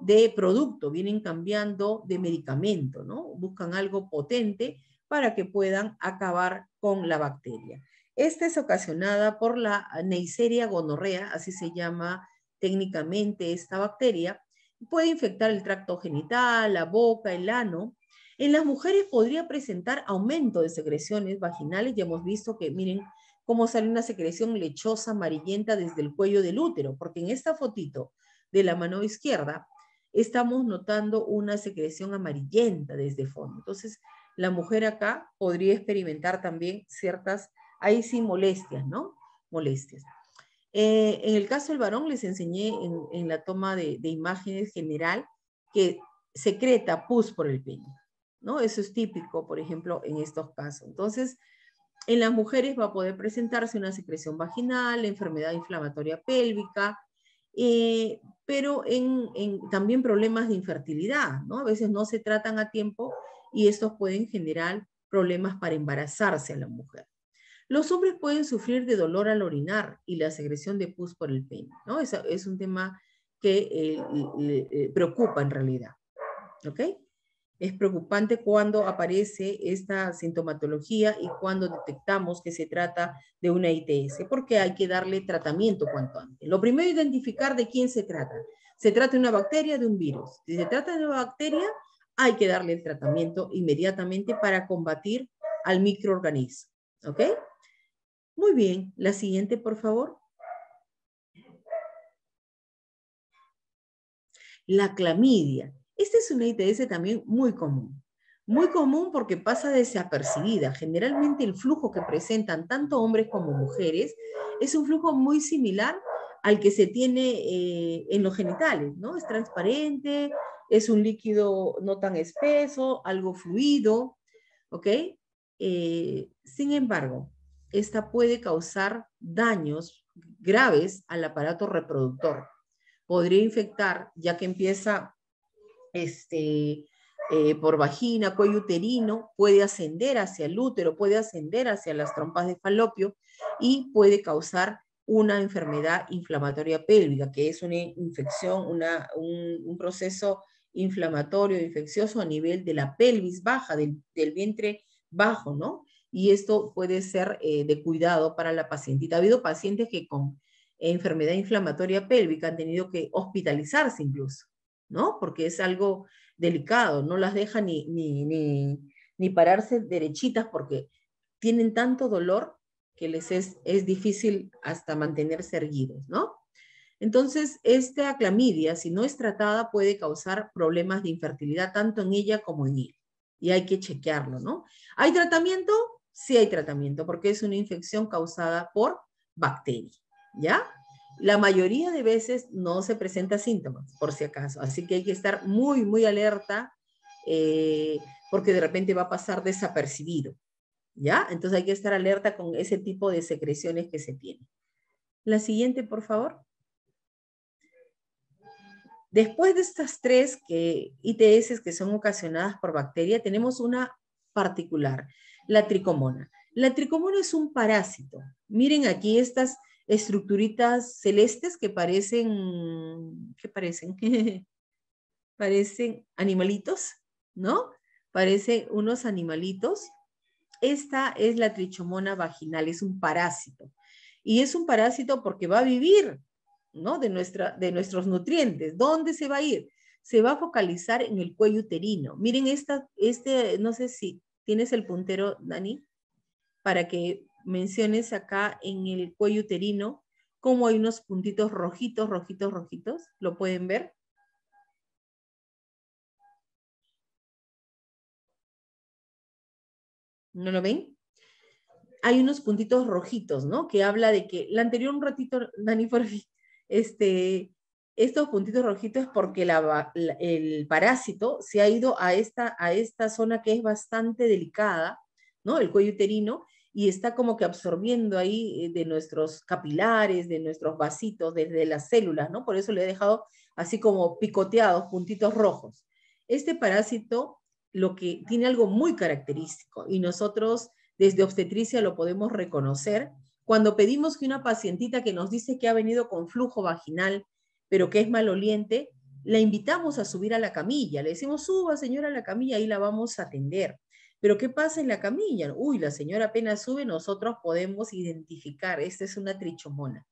de producto, vienen cambiando de medicamento, ¿no? Buscan algo potente para que puedan acabar con la bacteria. Esta es ocasionada por la Neisseria gonorrea, así se llama técnicamente esta bacteria. Puede infectar el tracto genital, la boca, el ano, en las mujeres podría presentar aumento de secreciones vaginales. Ya hemos visto que, miren, cómo sale una secreción lechosa amarillenta desde el cuello del útero, porque en esta fotito de la mano izquierda estamos notando una secreción amarillenta desde fondo. Entonces, la mujer acá podría experimentar también ciertas, ahí sí, molestias, ¿no? Molestias. Eh, en el caso del varón, les enseñé en, la toma de, imágenes general que secreta pus por el pene. ¿no? Eso es típico, por ejemplo, en estos casos. Entonces, en las mujeres va a poder presentarse una secreción vaginal, enfermedad inflamatoria pélvica, eh, pero también problemas de infertilidad, ¿no? A veces no se tratan a tiempo y estos pueden generar problemas para embarazarse a la mujer. Los hombres pueden sufrir de dolor al orinar y la secreción de pus por el pene, ¿no? Es, un tema que eh, eh, preocupa en realidad, ¿ok? Es preocupante cuando aparece esta sintomatología y cuando detectamos que se trata de una ITS, porque hay que darle tratamiento cuanto antes. Lo primero, es identificar de quién se trata. Se trata de una bacteria, de un virus. Si se trata de una bacteria, hay que darle el tratamiento inmediatamente para combatir al microorganismo. ¿Ok? Muy bien, la siguiente, por favor. La clamidia esta es una ITS también muy común. Muy común porque pasa desapercibida. Generalmente el flujo que presentan tanto hombres como mujeres es un flujo muy similar al que se tiene eh, en los genitales, ¿no? Es transparente, es un líquido no tan espeso, algo fluido, ¿ok? Eh, sin embargo, esta puede causar daños graves al aparato reproductor. Podría infectar, ya que empieza este, eh, por vagina, cuello uterino, puede ascender hacia el útero, puede ascender hacia las trompas de falopio y puede causar una enfermedad inflamatoria pélvica, que es una infección, un, proceso inflamatorio, infeccioso a nivel de la pelvis baja, del, vientre bajo, ¿no? Y esto puede ser eh, de cuidado para la pacientita. Ha habido pacientes que con enfermedad inflamatoria pélvica han tenido que hospitalizarse incluso. ¿no? Porque es algo delicado, no las deja ni, pararse derechitas porque tienen tanto dolor que les es, difícil hasta mantenerse erguidos, ¿no? Entonces, esta clamidia, si no es tratada, puede causar problemas de infertilidad tanto en ella como en él. Y hay que chequearlo, ¿no? ¿Hay tratamiento? Sí hay tratamiento, porque es una infección causada por bacteria, ¿ya? La mayoría de veces no se presenta síntomas, por si acaso. Así que hay que estar muy, muy alerta eh, porque de repente va a pasar desapercibido. ¿Ya? Entonces hay que estar alerta con ese tipo de secreciones que se tiene. La siguiente, por favor. Después de estas tres que, ITS que son ocasionadas por bacteria, tenemos una particular, la tricomona. La tricomona es un parásito. Miren aquí estas estructuritas celestes que parecen, que parecen, parecen animalitos, ¿no? Parecen unos animalitos. Esta es la trichomona vaginal, es un parásito. Y es un parásito porque va a vivir, ¿no? De, nuestra, de nuestros nutrientes. ¿Dónde se va a ir? Se va a focalizar en el cuello uterino. Miren, esta, este, no sé si tienes el puntero, Dani, para que menciones acá en el cuello uterino, como hay unos puntitos rojitos, rojitos, rojitos. ¿Lo pueden ver? ¿No lo ven? Hay unos puntitos rojitos, ¿no? Que habla de que la anterior un ratito, Dani por este, estos puntitos rojitos es porque el parásito se ha ido a esta, a esta zona que es bastante delicada, ¿no? El cuello uterino, y está como que absorbiendo ahí eh, de nuestros capilares, de nuestros vasitos, desde las células, ¿no? Por eso le he dejado así como picoteados, puntitos rojos. Este parásito lo que tiene algo muy característico y nosotros desde obstetricia lo podemos reconocer cuando pedimos que una pacientita que nos dice que ha venido con flujo vaginal, pero que es maloliente, la invitamos a subir a la camilla, le decimos, suba señora a la camilla, ahí la vamos a atender. Pero ¿qué pasa en la camilla? Uy, la señora apenas sube, nosotros podemos identificar, esta es una trichomona,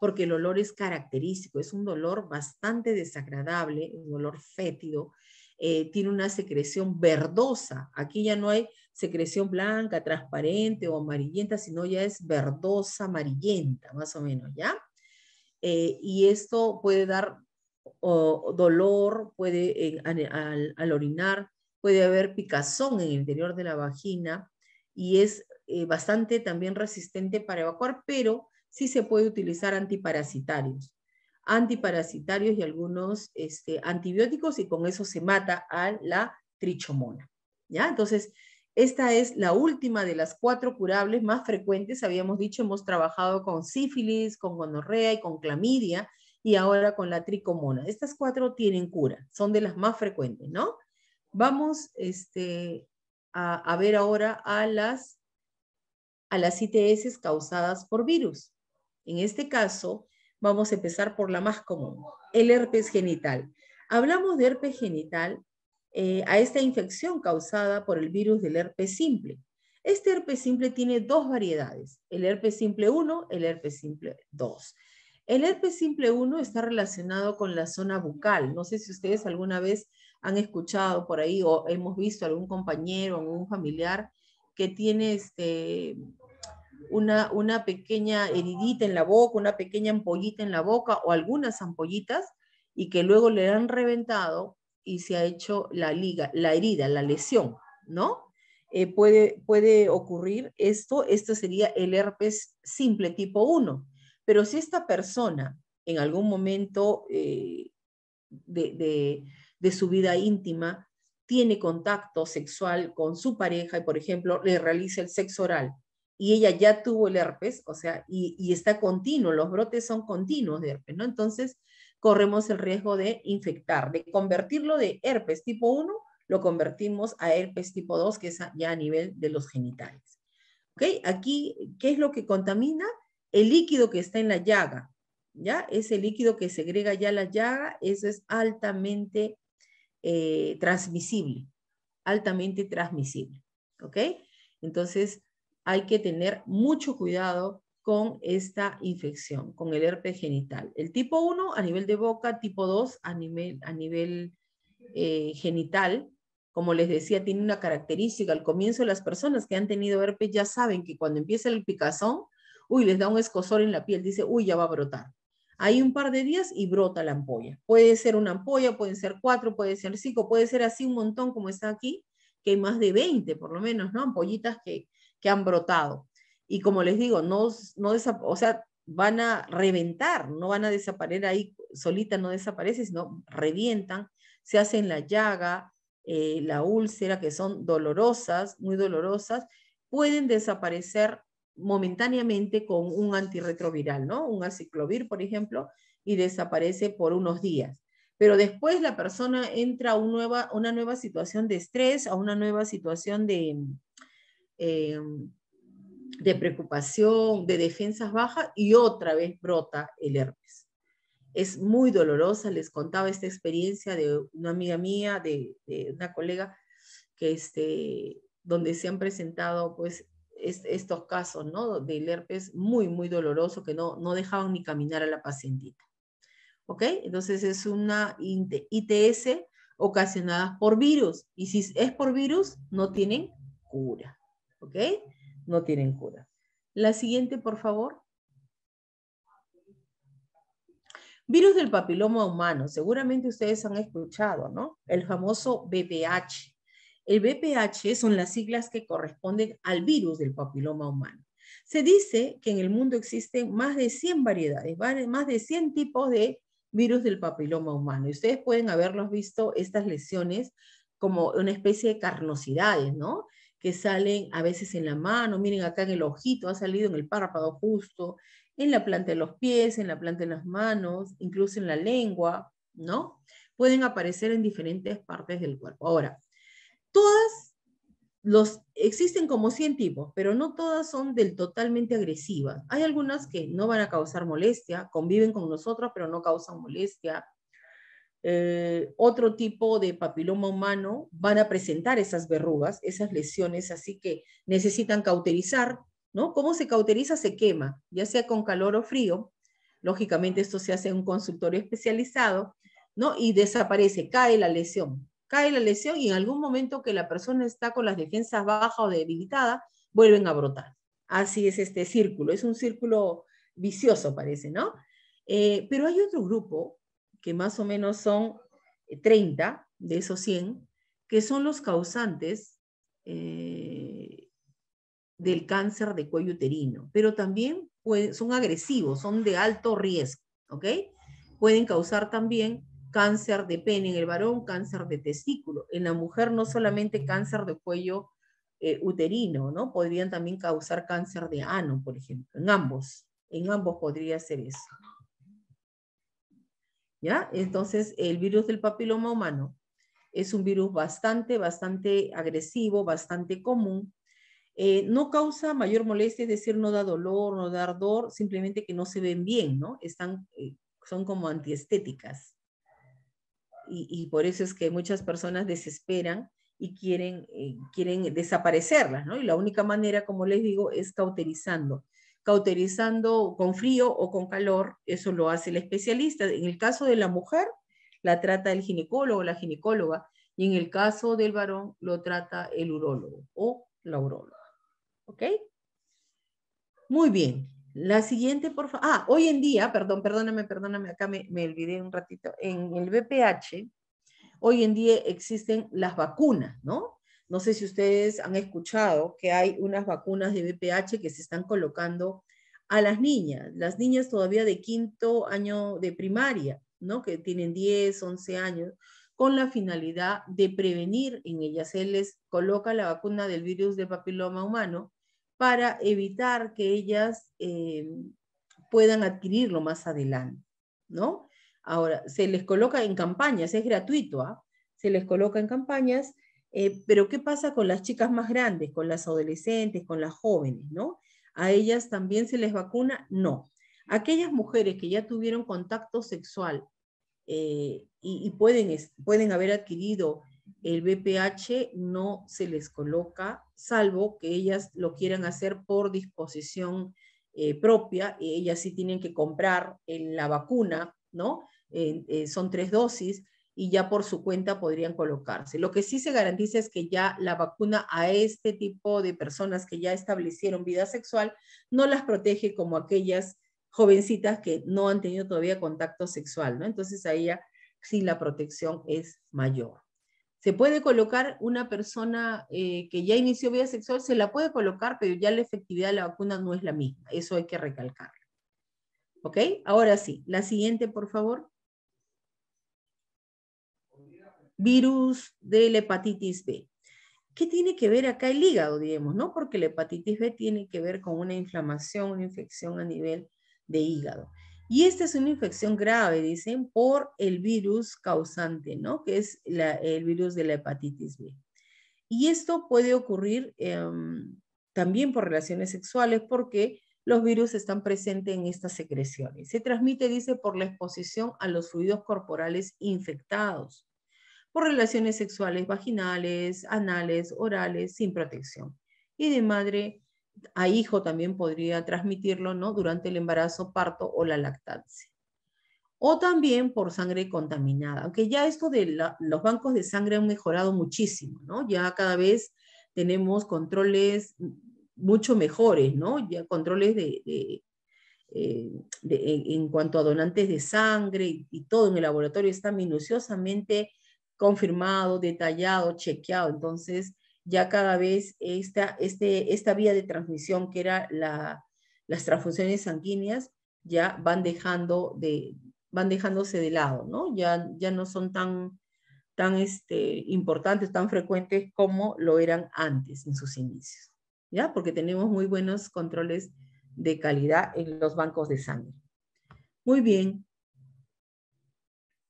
porque el olor es característico, es un dolor bastante desagradable, un dolor fétido, eh, tiene una secreción verdosa, aquí ya no hay secreción blanca, transparente o amarillenta, sino ya es verdosa, amarillenta, más o menos, ¿ya? Eh, y esto puede dar dolor, puede eh, al, al orinar, puede haber picazón en el interior de la vagina y es eh, bastante también resistente para evacuar, pero sí se puede utilizar antiparasitarios. Antiparasitarios y algunos este, antibióticos y con eso se mata a la trichomona. ¿ya? Entonces, esta es la última de las cuatro curables más frecuentes. Habíamos dicho, hemos trabajado con sífilis, con gonorrea y con clamidia, y ahora con la tricomona. Estas cuatro tienen cura, son de las más frecuentes, ¿no? Vamos este, a, ver ahora a las, a ITS causadas por virus. En este caso, vamos a empezar por la más común, el herpes genital. Hablamos de herpes genital eh, a esta infección causada por el virus del herpes simple. Este herpes simple tiene dos variedades, el herpes simple 1, el herpes simple 2. El herpes simple 1 está relacionado con la zona bucal. No sé si ustedes alguna vez han escuchado por ahí o hemos visto algún compañero o algún familiar que tiene este, una, pequeña heridita en la boca, una pequeña ampollita en la boca o algunas ampollitas y que luego le han reventado y se ha hecho la, liga, la herida, la lesión, ¿no? Eh, puede, puede ocurrir esto, esto sería el herpes simple tipo 1. Pero si esta persona en algún momento eh, de, su vida íntima tiene contacto sexual con su pareja y, por ejemplo, le realiza el sexo oral y ella ya tuvo el herpes, o sea, y, y, está continuo, los brotes son continuos de herpes, ¿no? Entonces, corremos el riesgo de infectar, de convertirlo de herpes tipo 1, lo convertimos a herpes tipo 2, que es ya a nivel de los genitales. ¿Ok? Aquí, ¿qué es lo que contamina? El líquido que está en la llaga, ¿ya? Ese líquido que segrega ya la llaga, eso es altamente eh, transmisible, altamente transmisible, ¿ok? Entonces, hay que tener mucho cuidado con esta infección, con el herpes genital. El tipo 1 a nivel de boca, tipo 2 a nivel, a nivel eh, genital. Como les decía, tiene una característica. Al comienzo las personas que han tenido herpes ya saben que cuando empieza el picazón, uy, les da un escosor en la piel, dice, uy, ya va a brotar. Hay un par de días y brota la ampolla. Puede ser una ampolla, pueden ser cuatro, puede ser cinco, puede ser así un montón como está aquí, que hay más de 20 por lo menos, ¿no? Ampollitas que, han brotado. Y como les digo, no, no o sea, van a reventar, no van a desaparecer ahí, solita no desaparece, sino revientan, se hacen la llaga, eh, la úlcera, que son dolorosas, muy dolorosas, pueden desaparecer momentáneamente con un antirretroviral, ¿no? Un aciclovir, por ejemplo, y desaparece por unos días. Pero después la persona entra a una nueva situación de estrés, a una nueva situación de, em, de preocupación, de defensas bajas, y otra vez brota el herpes. Es muy dolorosa, les contaba esta experiencia de una amiga mía, de, de una colega, que este, donde se han presentado pues estos casos ¿no? del herpes muy, muy doloroso que no, no dejaban ni caminar a la pacientita. ¿Ok? Entonces es una ITS ocasionada por virus. Y si es por virus, no tienen cura. ¿Ok? No tienen cura. La siguiente, por favor. Virus del papiloma humano. Seguramente ustedes han escuchado, ¿no? El famoso BPH. El BPH son las siglas que corresponden al virus del papiloma humano. Se dice que en el mundo existen más de 100 variedades, más de 100 tipos de virus del papiloma humano. Y ustedes pueden haberlos visto estas lesiones como una especie de carnosidades, ¿no? Que salen a veces en la mano, miren acá en el ojito, ha salido en el párpado justo, en la planta de los pies, en la planta de las manos, incluso en la lengua, ¿no? Pueden aparecer en diferentes partes del cuerpo. Ahora, todas los existen como 100 tipos, pero no todas son del totalmente agresivas. Hay algunas que no van a causar molestia, conviven con nosotros, pero no causan molestia. Eh, otro tipo de papiloma humano van a presentar esas verrugas, esas lesiones, así que necesitan cauterizar, ¿no? ¿Cómo se cauteriza? Se quema, ya sea con calor o frío. Lógicamente esto se hace en un consultorio especializado, ¿no? Y desaparece, cae la lesión cae la lesión y en algún momento que la persona está con las defensas bajas o debilitada, vuelven a brotar. Así es este círculo, es un círculo vicioso parece, ¿no? Eh, pero hay otro grupo, que más o menos son 30 eh, de esos 100, que son los causantes eh, del cáncer de cuello uterino, pero también son agresivos, son de alto riesgo, ¿ok? Pueden causar también cáncer de pene en el varón, cáncer de testículo. En la mujer no solamente cáncer de cuello eh, uterino, ¿no? Podrían también causar cáncer de ano, por ejemplo, en ambos. En ambos podría ser eso. ¿Ya? Entonces, el virus del papiloma humano es un virus bastante, bastante agresivo, bastante común. Eh, no causa mayor molestia, es decir, no da dolor, no da ardor, simplemente que no se ven bien, ¿no? Están, eh, son como antiestéticas y, por eso es que muchas personas desesperan y quieren, eh, quieren desaparecerlas, ¿no? Y la única manera, como les digo, es cauterizando. Cauterizando con frío o con calor, eso lo hace el especialista. En el caso de la mujer, la trata el ginecólogo o la ginecóloga, y en el caso del varón, lo trata el urólogo o la uróloga. ¿Ok? Muy bien. La siguiente, por favor. Ah, hoy en día, perdón, perdóname, perdóname, acá me, olvidé un ratito. En el BPH, hoy en día existen las vacunas, ¿no? No sé si ustedes han escuchado que hay unas vacunas de BPH que se están colocando a las niñas, las niñas todavía de quinto año de primaria, ¿no? Que tienen 10, 11 años, con la finalidad de prevenir en ellas. Se les coloca la vacuna del virus del papiloma humano para evitar que ellas eh, puedan adquirirlo más adelante, ¿no? Ahora, se les coloca en campañas, es gratuito, ¿ah? se les coloca en campañas, eh, pero ¿qué pasa con las chicas más grandes, con las adolescentes, con las jóvenes, ¿no? ¿A ellas también se les vacuna? No. Aquellas mujeres que ya tuvieron contacto sexual eh, y, y, pueden, pueden haber adquirido el BPH no se les coloca, salvo que ellas lo quieran hacer por disposición eh, propia, ellas sí tienen que comprar en eh, la vacuna, ¿no? Eh, son tres dosis y ya por su cuenta podrían colocarse. Lo que sí se garantiza es que ya la vacuna a este tipo de personas que ya establecieron vida sexual no las protege como aquellas jovencitas que no han tenido todavía contacto sexual, ¿no? Entonces ahí sí la protección es mayor se puede colocar una persona eh, que ya inició vía sexual, se la puede colocar, pero ya la efectividad de la vacuna no es la misma. Eso hay que recalcarlo. ¿Ok? Ahora sí, la siguiente, por favor. Virus de la hepatitis B. ¿Qué tiene que ver acá el hígado, digamos, no? Porque la hepatitis B tiene que ver con una inflamación, una infección a nivel de hígado. Y esta es una infección grave, dicen, por el virus causante, ¿no? Que es el virus de la hepatitis B. Y esto puede ocurrir em, también por relaciones sexuales porque los virus están presentes en estas secreciones. Se transmite, dice, por la exposición a los fluidos corporales infectados, por relaciones sexuales vaginales, anales, orales, sin protección y de madre a hijo también podría transmitirlo, ¿no? Durante el embarazo, parto o la lactancia. O también por sangre contaminada, aunque ya esto de los bancos de sangre han mejorado muchísimo, ¿no? Ya cada vez tenemos controles mucho mejores, ¿no? Ya controles de, eh, en cuanto a donantes de sangre y, todo en el laboratorio está minuciosamente confirmado, detallado, chequeado. Entonces, ya cada vez esta, este, esta vía de transmisión que era las transfusiones sanguíneas ya van dejando de, van dejándose de lado, ¿no? Ya, ya no son tan, tan este, importantes, tan frecuentes como lo eran antes en sus inicios, ¿ya? Porque tenemos muy buenos controles de calidad en los bancos de sangre. Muy bien.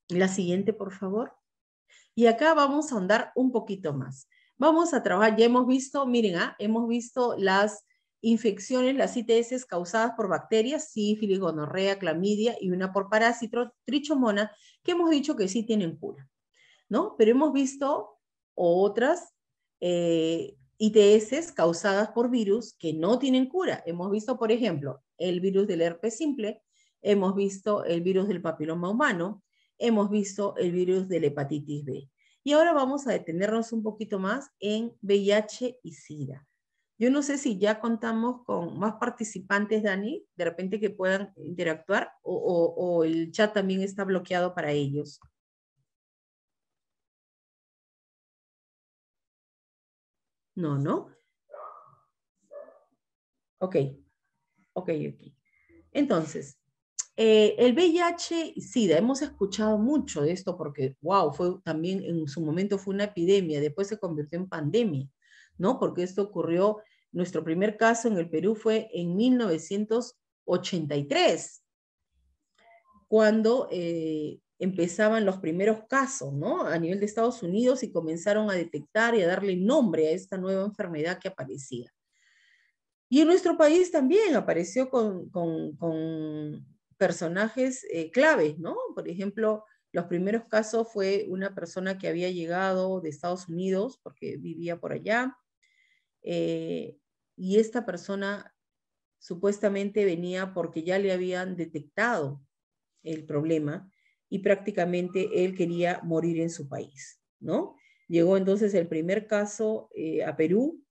La siguiente, por favor. Y acá vamos a andar un poquito más. Vamos a trabajar, ya hemos visto, miren, ¿ah? hemos visto las infecciones, las ITS causadas por bacterias, sífilis, gonorrea, clamidia y una por parásito, trichomona, que hemos dicho que sí tienen cura, ¿no? Pero hemos visto otras eh, ITS causadas por virus que no tienen cura. Hemos visto, por ejemplo, el virus del herpes simple, hemos visto el virus del papiloma humano, hemos visto el virus de la hepatitis B. Y ahora vamos a detenernos un poquito más en VIH y SIDA. Yo no sé si ya contamos con más participantes, Dani, de repente que puedan interactuar o, el chat también está bloqueado para ellos. No, no. Ok, ok, ok. Entonces, eh, el VIH sí, hemos escuchado mucho de esto porque, wow, fue también en su momento fue una epidemia, después se convirtió en pandemia, ¿no? Porque esto ocurrió, nuestro primer caso en el Perú fue en 1983, cuando eh, empezaban los primeros casos, ¿no? A nivel de Estados Unidos y comenzaron a detectar y a darle nombre a esta nueva enfermedad que aparecía. Y en nuestro país también apareció con personajes eh, claves, ¿no? Por ejemplo, los primeros casos fue una persona que había llegado de Estados Unidos porque vivía por allá, eh, y esta persona supuestamente venía porque ya le habían detectado el problema y prácticamente él quería morir en su país, ¿no? Llegó entonces el primer caso eh, a Perú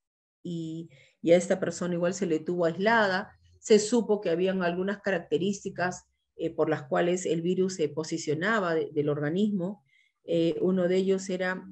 y, y a esta persona igual se le tuvo aislada se supo que habían algunas características eh, por las cuales el virus se posicionaba del organismo. Eh, uno de ellos era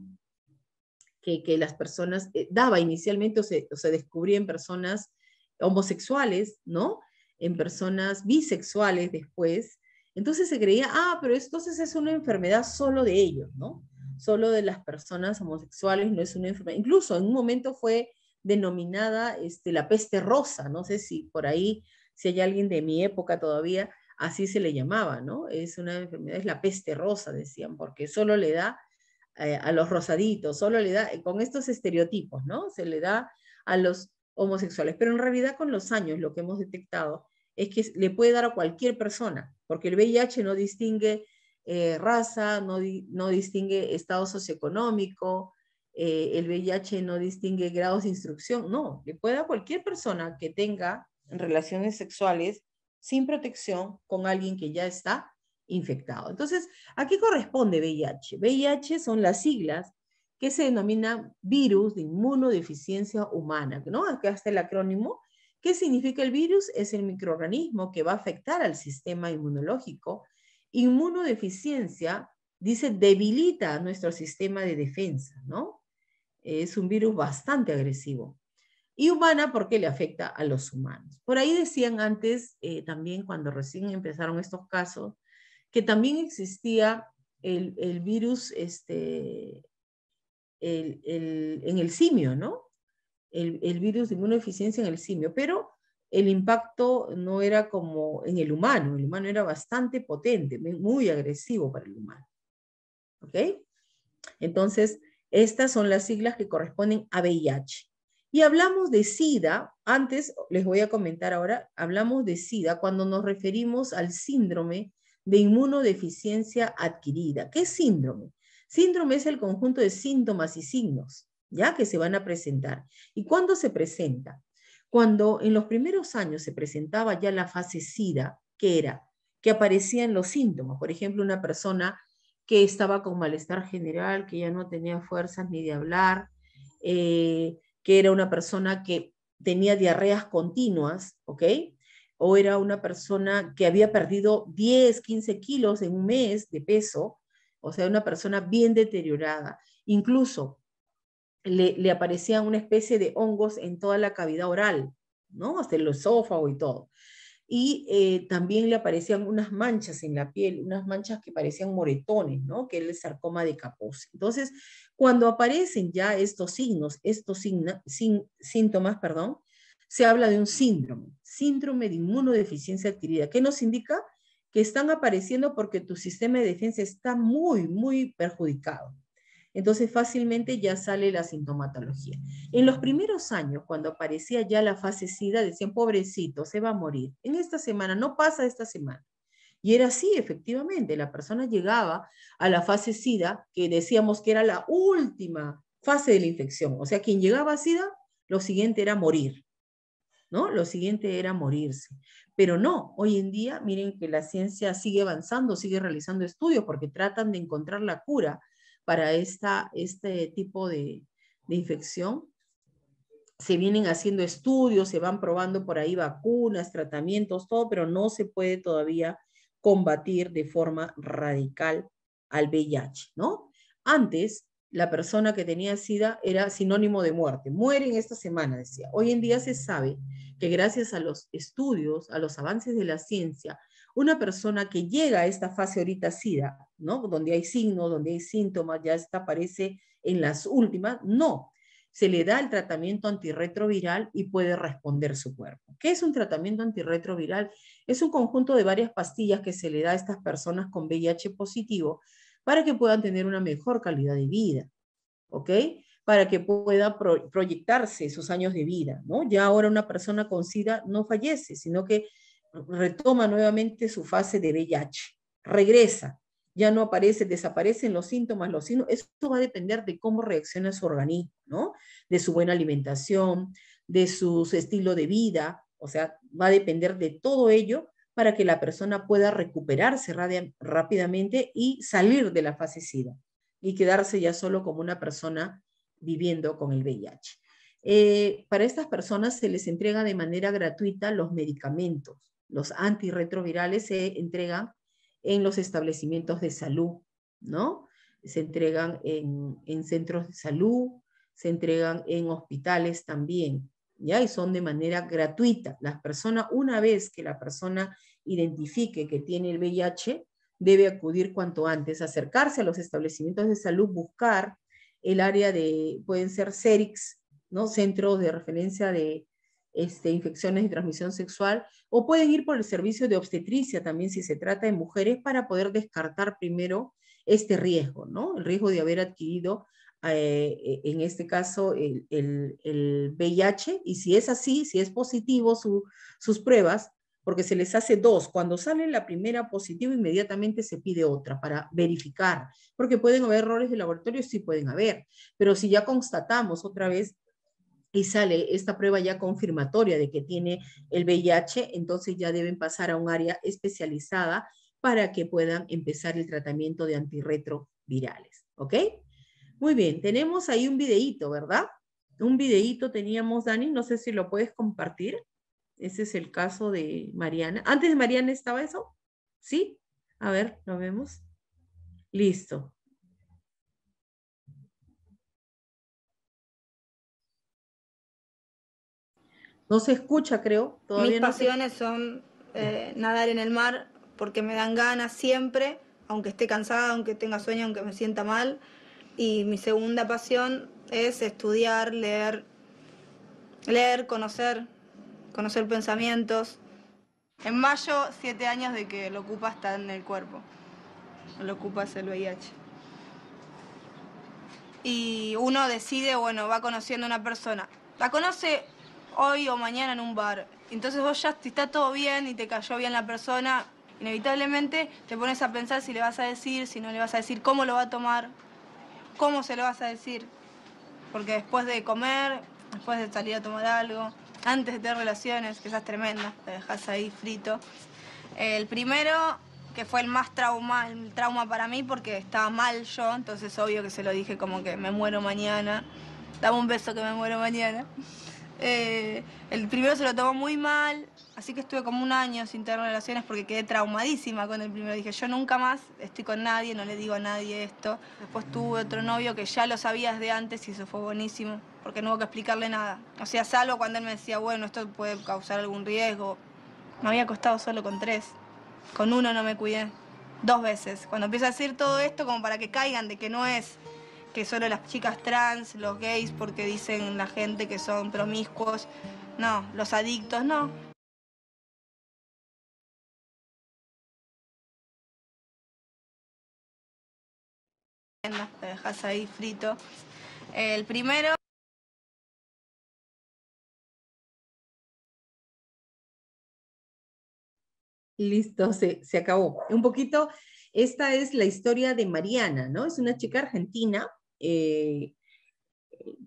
que, las personas, eh, daba inicialmente se, o se, descubría en personas homosexuales, ¿no? En personas bisexuales después. Entonces se creía, ah, pero entonces es una enfermedad solo de ellos, ¿no? Solo de las personas homosexuales no es una enfermedad. Incluso en un momento fue denominada este, la peste rosa, no sé si por ahí, si hay alguien de mi época todavía, así se le llamaba, ¿no? Es una enfermedad, es la peste rosa, decían, porque solo le da eh, a los rosaditos, solo le da, con estos estereotipos, ¿no? Se le da a los homosexuales, pero en realidad con los años lo que hemos detectado es que le puede dar a cualquier persona, porque el VIH no distingue eh, raza, no, no distingue estado socioeconómico, eh, el VIH no distingue grados de instrucción. No, le puede a cualquier persona que tenga relaciones sexuales sin protección con alguien que ya está infectado. Entonces, ¿a qué corresponde VIH? VIH son las siglas que se denominan virus de inmunodeficiencia humana, ¿no? Acá está el acrónimo. ¿Qué significa el virus? Es el microorganismo que va a afectar al sistema inmunológico. Inmunodeficiencia dice debilita nuestro sistema de defensa, ¿no? es un virus bastante agresivo. Y humana porque le afecta a los humanos. Por ahí decían antes, eh, también cuando recién empezaron estos casos, que también existía el, virus este, en el simio, ¿no? El, virus de inmunodeficiencia en el simio, pero el impacto no era como en el humano, el humano era bastante potente, muy agresivo para el humano. ¿Ok? Entonces, estas son las siglas que corresponden a VIH. Y hablamos de SIDA, antes les voy a comentar ahora, hablamos de SIDA cuando nos referimos al síndrome de inmunodeficiencia adquirida. ¿Qué es síndrome? Síndrome es el conjunto de síntomas y signos, ya que se van a presentar. ¿Y cuándo se presenta? Cuando en los primeros años se presentaba ya la fase SIDA, que era que aparecían los síntomas, por ejemplo, una persona que estaba con malestar general, que ya no tenía fuerzas ni de hablar, eh, que era una persona que tenía diarreas continuas, ¿ok? O era una persona que había perdido 10, 15 kilos en un mes de peso, o sea, una persona bien deteriorada. Incluso le, le aparecían una especie de hongos en toda la cavidad oral, ¿no? Hasta el esófago y todo y eh, también le aparecían unas manchas en la piel, unas manchas que parecían moretones, ¿no? Que es el sarcoma de Kaposi. Entonces, cuando aparecen ya estos signos, estos sin, síntomas, perdón, se habla de un síndrome, síndrome de inmunodeficiencia adquirida, que nos indica que están apareciendo porque tu sistema de defensa está muy, muy perjudicado. Entonces fácilmente ya sale la sintomatología. En los primeros años, cuando aparecía ya la fase SIDA, decían, pobrecito, se va a morir. En esta semana, no pasa esta semana. Y era así, efectivamente, la persona llegaba a la fase SIDA, que decíamos que era la última fase de la infección. O sea, quien llegaba a SIDA, lo siguiente era morir. ¿No? Lo siguiente era morirse. Pero no, hoy en día miren que la ciencia sigue avanzando, sigue realizando estudios porque tratan de encontrar la cura para esta, este tipo de, de infección. Se vienen haciendo estudios, se van probando por ahí vacunas, tratamientos, todo, pero no se puede todavía combatir de forma radical al VIH, ¿no? Antes, la persona que tenía SIDA era sinónimo de muerte. Muere en esta semana, decía. Hoy en día se sabe que gracias a los estudios, a los avances de la ciencia, una persona que llega a esta fase ahorita SIDA, ¿no? Donde hay signos, donde hay síntomas, ya está, aparece en las últimas, no. Se le da el tratamiento antirretroviral y puede responder su cuerpo. ¿Qué es un tratamiento antirretroviral? Es un conjunto de varias pastillas que se le da a estas personas con VIH positivo para que puedan tener una mejor calidad de vida, ¿ok? Para que pueda proyectarse sus años de vida, ¿no? Ya ahora una persona con SIDA no fallece, sino que retoma nuevamente su fase de VIH, regresa, ya no aparece, desaparecen los síntomas, los eso va a depender de cómo reacciona su organismo, De su buena alimentación, de su estilo de vida, o sea, va a depender de todo ello para que la persona pueda recuperarse rápidamente y salir de la fase SIDA y quedarse ya solo como una persona viviendo con el VIH. Eh, para estas personas se les entrega de manera gratuita los medicamentos, los antirretrovirales se entregan en los establecimientos de salud, ¿no? Se entregan en, centros de salud, se entregan en hospitales también, ¿ya? Y son de manera gratuita. Las personas, una vez que la persona identifique que tiene el VIH, debe acudir cuanto antes, acercarse a los establecimientos de salud, buscar el área de, pueden ser CERICS, ¿no? Centros de referencia de, este, infecciones de transmisión sexual, o pueden ir por el servicio de obstetricia también si se trata de mujeres para poder descartar primero este riesgo, ¿no? El riesgo de haber adquirido, eh, en este caso, el, VIH, y si es así, si es positivo sus pruebas, porque se les hace dos, cuando sale la primera positiva, inmediatamente se pide otra para verificar, porque pueden haber errores de laboratorio, sí pueden haber, pero si ya constatamos otra vez y sale esta prueba ya confirmatoria de que tiene el VIH, entonces ya deben pasar a un área especializada para que puedan empezar el tratamiento de antirretrovirales. ¿Ok? Muy bien, tenemos ahí un videíto, ¿verdad? Un videíto teníamos, Dani, no sé si lo puedes compartir. Ese es el caso de Mariana. ¿Antes de Mariana estaba eso? ¿Sí? A ver, lo vemos. Listo. No se escucha, creo. Mis pasiones son eh, nadar en el mar porque me dan ganas siempre, aunque esté cansada, aunque tenga sueño, aunque me sienta mal. Y mi segunda pasión es estudiar, leer, leer, conocer, conocer pensamientos. En mayo, siete años de que lo ocupa está en el cuerpo. Lo ocupas el VIH. Y uno decide, bueno, va conociendo a una persona. La conoce hoy o mañana en un bar. Entonces vos ya si está todo bien y te cayó bien la persona, inevitablemente te pones a pensar si le vas a decir, si no le vas a decir, cómo lo va a tomar, cómo se lo vas a decir. Porque después de comer, después de salir a tomar algo, antes de tener relaciones, que esas tremendas, te dejas ahí frito. El primero, que fue el más trauma, el trauma para mí porque estaba mal yo, entonces obvio que se lo dije como que me muero mañana, dame un beso que me muero mañana. Eh, el primero se lo tomó muy mal, así que estuve como un año sin tener relaciones porque quedé traumadísima con el primero. Dije, yo nunca más estoy con nadie, no le digo a nadie esto. Después tuve otro novio que ya lo sabía desde antes y eso fue buenísimo, porque no hubo que explicarle nada. O sea, salvo cuando él me decía, bueno, esto puede causar algún riesgo. Me había acostado solo con tres. Con uno no me cuidé. Dos veces. Cuando empiezo a decir todo esto, como para que caigan de que no es que solo las chicas trans, los gays, porque dicen la gente que son promiscuos, no, los adictos, no. Te dejas ahí frito. El primero. Listo, se, se acabó. Un poquito, esta es la historia de Mariana, ¿no? Es una chica argentina eh,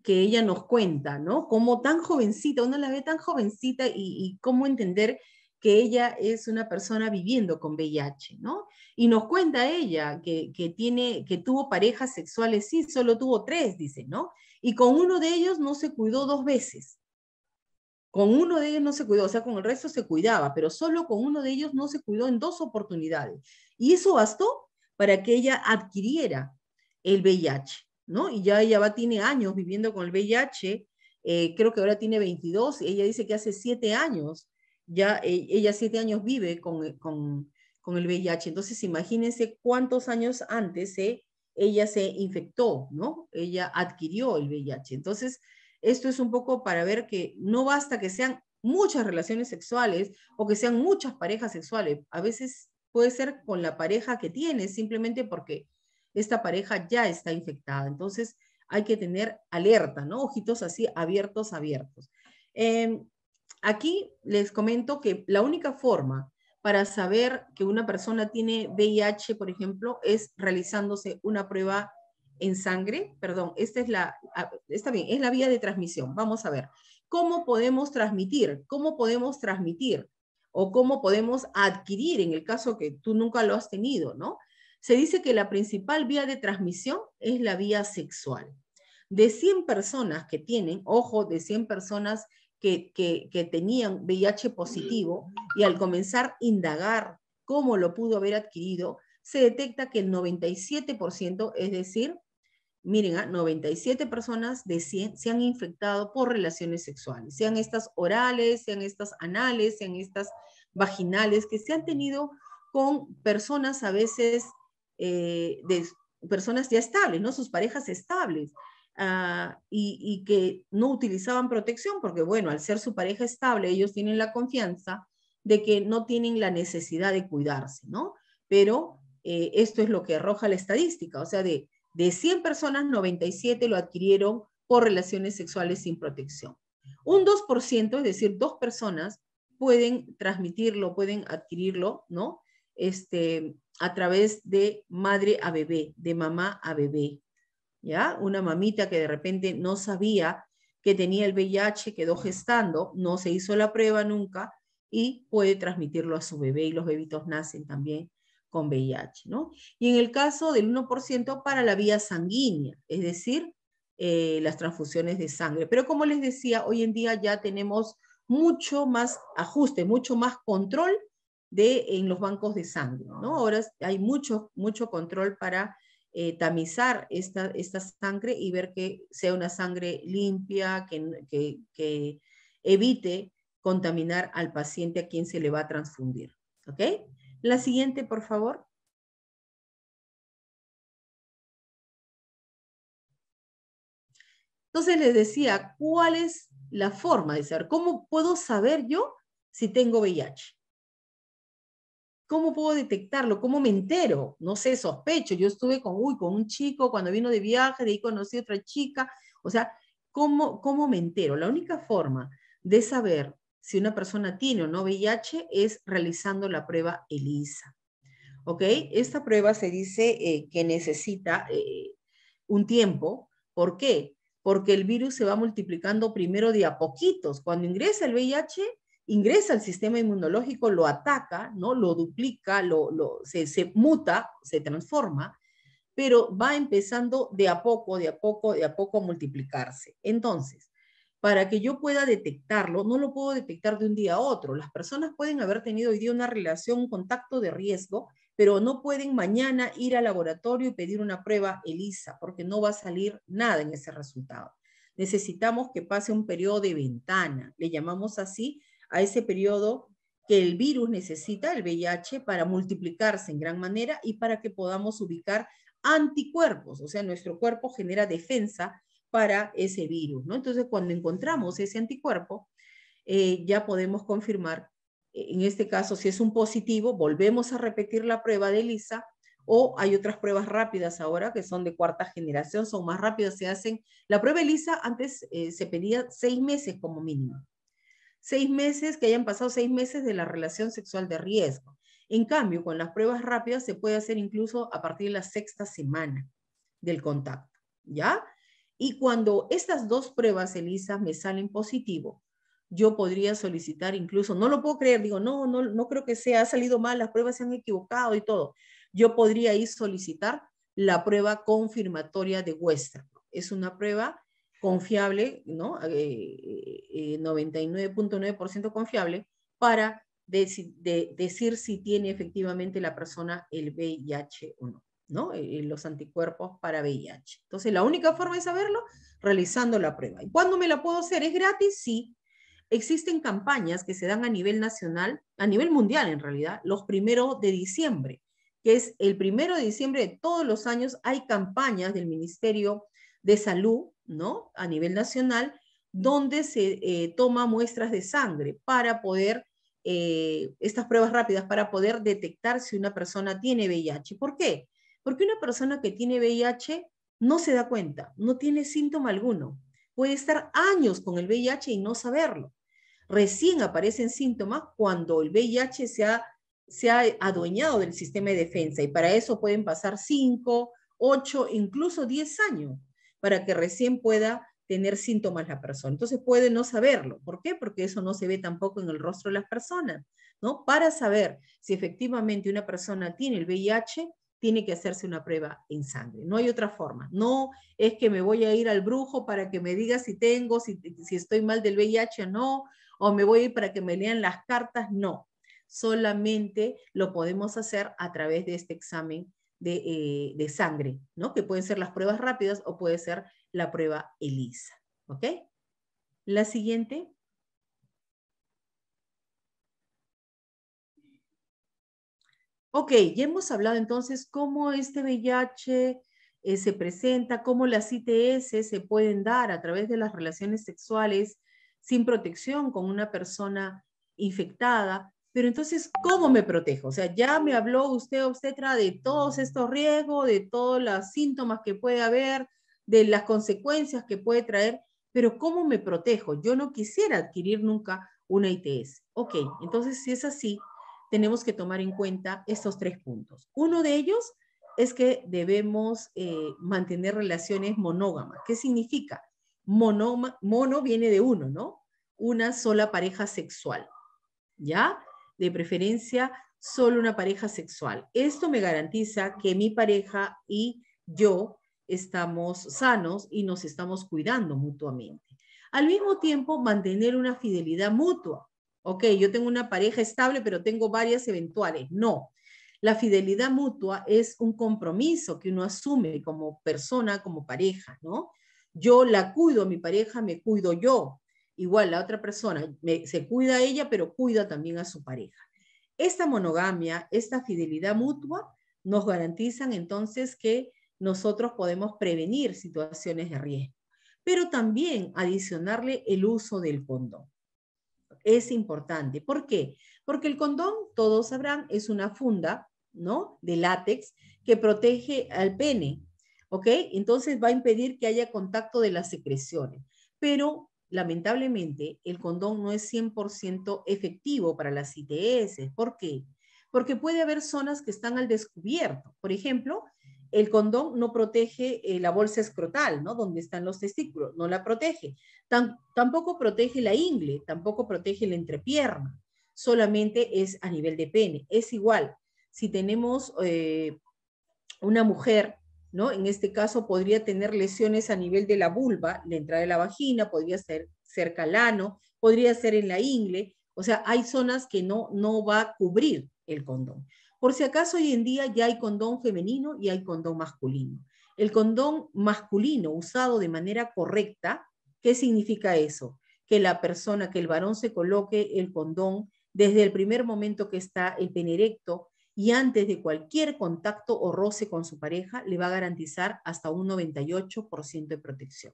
que ella nos cuenta, ¿no? Como tan jovencita, uno la ve tan jovencita y, cómo entender que ella es una persona viviendo con VIH, ¿no? Y nos cuenta ella que, tiene, que tuvo parejas sexuales, sí, solo tuvo tres, dice, ¿no? Y con uno de ellos no se cuidó dos veces. Con uno de ellos no se cuidó, o sea, con el resto se cuidaba, pero solo con uno de ellos no se cuidó en dos oportunidades. Y eso bastó para que ella adquiriera el VIH. ¿no? Y ya ella va, tiene años viviendo con el VIH, eh, creo que ahora tiene 22, ella dice que hace siete años, ya e, ella siete años vive con, eh, el VIH, entonces imagínense cuántos años antes eh, ella se infectó, ¿no? Ella adquirió el VIH. Entonces, esto es un poco para ver que no basta que sean muchas relaciones sexuales o que sean muchas parejas sexuales, a veces puede ser con la pareja que tienes, simplemente porque esta pareja ya está infectada. Entonces hay que tener alerta, ¿no? Ojitos así abiertos, abiertos. Em, aquí les comento que la única forma para saber que una persona tiene VIH, por ejemplo, es realizándose una prueba en sangre, perdón, esta es la, está bien, es la vía de transmisión. Vamos a ver, ¿cómo podemos transmitir? ¿Cómo podemos transmitir? ¿O cómo podemos adquirir en el caso que tú nunca lo has tenido, no? se dice que la principal vía de transmisión es la vía sexual. De 100 personas que tienen, ojo, de 100 personas que, tenían VIH positivo y al comenzar a indagar cómo lo pudo haber adquirido, se detecta que el 97%, es decir, miren, 97 ah, personas de 100 se han infectado por relaciones sexuales, sean estas orales, sean estas anales, sean estas vaginales, que se han tenido con personas a veces eh, de personas ya estables, ¿no? Sus parejas estables. Ah, y, que no utilizaban protección porque, bueno, al ser su pareja estable, ellos tienen la confianza de que no tienen la necesidad de cuidarse, ¿no? Pero eh, esto es lo que arroja la estadística, o sea, de, de 100 personas, 97 lo adquirieron por relaciones sexuales sin protección. Un 2%, es decir, dos personas pueden transmitirlo, pueden adquirirlo, ¿no? este, a través de madre a bebé, de mamá a bebé. ¿Ya? Una mamita que de repente no sabía que tenía el VIH, quedó gestando, no se hizo la prueba nunca y puede transmitirlo a su bebé y los bebitos nacen también con VIH, Y en el caso del 1% para la vía sanguínea, es decir, eh, las transfusiones de sangre. Pero como les decía, hoy en día ya tenemos mucho más ajuste, mucho más control en los bancos de sangre. ¿no? Ahora hay mucho, mucho control para eh, tamizar esta, sangre y ver que sea una sangre limpia, que, que evite contaminar al paciente a quien se le va a transfundir. La siguiente, por favor. Entonces les decía, ¿cuál es la forma de saber? ¿Cómo puedo saber yo si tengo VIH? ¿Cómo puedo detectarlo? ¿Cómo me entero? No sé, sospecho. Yo estuve con, uy, con un chico cuando vino de viaje, de ahí conocí a otra chica. O sea, ¿cómo, ¿cómo me entero? La única forma de saber si una persona tiene o no VIH es realizando la prueba ELISA. ¿Ok? Esta prueba se dice eh, que necesita eh, un tiempo. ¿Por qué? Porque el virus se va multiplicando primero de a poquitos. Cuando ingresa el VIH, ingresa al sistema inmunológico, lo ataca, ¿no? lo duplica, lo, se, se, muta, se transforma, pero va empezando de a poco, de a poco, de a poco a multiplicarse. Entonces, para que yo pueda detectarlo, no lo puedo detectar de un día a otro. Las personas pueden haber tenido hoy día una relación, un contacto de riesgo, pero no pueden mañana ir al laboratorio y pedir una prueba ELISA, porque no va a salir nada en ese resultado. Necesitamos que pase un periodo de ventana, le llamamos así, a ese periodo que el virus necesita, el VIH, para multiplicarse en gran manera y para que podamos ubicar anticuerpos, o sea, nuestro cuerpo genera defensa para ese virus, ¿no? Entonces, cuando encontramos ese anticuerpo, eh, ya podemos confirmar, eh, en este caso, si es un positivo, volvemos a repetir la prueba de ELISA o hay otras pruebas rápidas ahora que son de cuarta generación, son más rápidas, se hacen. La prueba ELISA antes eh, se pedía seis meses como mínimo seis meses, que hayan pasado seis meses de la relación sexual de riesgo. En cambio, con las pruebas rápidas se puede hacer incluso a partir de la sexta semana del contacto, ¿ya? Y cuando estas dos pruebas, Elisa, me salen positivo, yo podría solicitar incluso, no lo puedo creer, digo, no, no, creo que sea, ha salido mal, las pruebas se han equivocado y todo. Yo podría ir solicitar la prueba confirmatoria de vuestra Es una prueba confiable, ¿no? Eh, 99.9% eh, eh, confiable para decir si tiene efectivamente la persona el VIH o no, ¿no? Eh, los anticuerpos para VIH. Entonces, la única forma de saberlo, realizando la prueba. ¿Y cuándo me la puedo hacer? ¿Es gratis? Sí. Existen campañas que se dan a nivel nacional, a nivel mundial en realidad, los primeros de diciembre, que es el primero de diciembre de todos los años, hay campañas del Ministerio de Salud a nivel nacional, donde se eh, toma muestras de sangre para poder, eh, estas pruebas rápidas, para poder detectar si una persona tiene VIH. ¿Por qué? Porque una persona que tiene VIH no se da cuenta, no tiene síntoma alguno. Puede estar años con el VIH y no saberlo. Recién aparecen síntomas cuando el VIH se ha, se ha adueñado del sistema de defensa y para eso pueden pasar 5, 8, incluso 10 años para que recién pueda tener síntomas la persona. Entonces puede no saberlo. ¿Por qué? Porque eso no se ve tampoco en el rostro de las personas. ¿no? Para saber si efectivamente una persona tiene el VIH, tiene que hacerse una prueba en sangre. No hay otra forma. No es que me voy a ir al brujo para que me diga si tengo, si, si estoy mal del VIH o no, o me voy a ir para que me lean las cartas. No. Solamente lo podemos hacer a través de este examen eh, de, sangre, ¿no? que pueden ser las pruebas rápidas o puede ser la prueba ELISA. ¿ok? La siguiente. Ok, ya hemos hablado entonces cómo este VIH eh, se presenta, cómo las ITS se pueden dar a través de las relaciones sexuales sin protección con una persona infectada, pero entonces, ¿cómo me protejo? O sea, ya me habló usted, obstetra, de todos estos riesgos, de todos los síntomas que puede haber, de las consecuencias que puede traer, pero ¿cómo me protejo? Yo no quisiera adquirir nunca una ITS. Ok, entonces si es así, tenemos que tomar en cuenta estos tres puntos. Uno de ellos es que debemos eh, mantener relaciones monógamas. ¿Qué significa? Mono, mono viene de uno, ¿no? Una sola pareja sexual. ¿Ya? de preferencia solo una pareja sexual. Esto me garantiza que mi pareja y yo estamos sanos y nos estamos cuidando mutuamente. Al mismo tiempo, mantener una fidelidad mutua. Ok, yo tengo una pareja estable, pero tengo varias eventuales. No. La fidelidad mutua es un compromiso que uno asume como persona, como pareja, ¿no? Yo la cuido mi pareja, me cuido yo. Igual la otra persona se cuida a ella, pero cuida también a su pareja. Esta monogamia, esta fidelidad mutua, nos garantizan entonces que nosotros podemos prevenir situaciones de riesgo, pero también adicionarle el uso del condón. Es importante. ¿Por qué? Porque el condón, todos sabrán, es una funda, ¿no? De látex que protege al pene, ¿ok? Entonces va a impedir que haya contacto de las secreciones. Pero lamentablemente, el condón no es 100% efectivo para las ITS. ¿Por qué? Porque puede haber zonas que están al descubierto. Por ejemplo, el condón no protege eh, la bolsa escrotal, ¿no? Donde están los testículos, no la protege. tampoco protege la ingle, tampoco protege la entrepierna. Solamente es a nivel de pene. Es igual. Si tenemos eh, una mujer en este caso podría tener lesiones a nivel de la vulva, la entrada de la vagina, podría ser cerca al ano, podría ser en la ingle, o sea, hay zonas que no, no va a cubrir el condón. Por si acaso hoy en día ya hay condón femenino y hay condón masculino. El condón masculino usado de manera correcta, ¿qué significa eso? Que la persona, que el varón se coloque el condón desde el primer momento que está el penerecto, y antes de cualquier contacto o roce con su pareja le va a garantizar hasta un 98% de protección.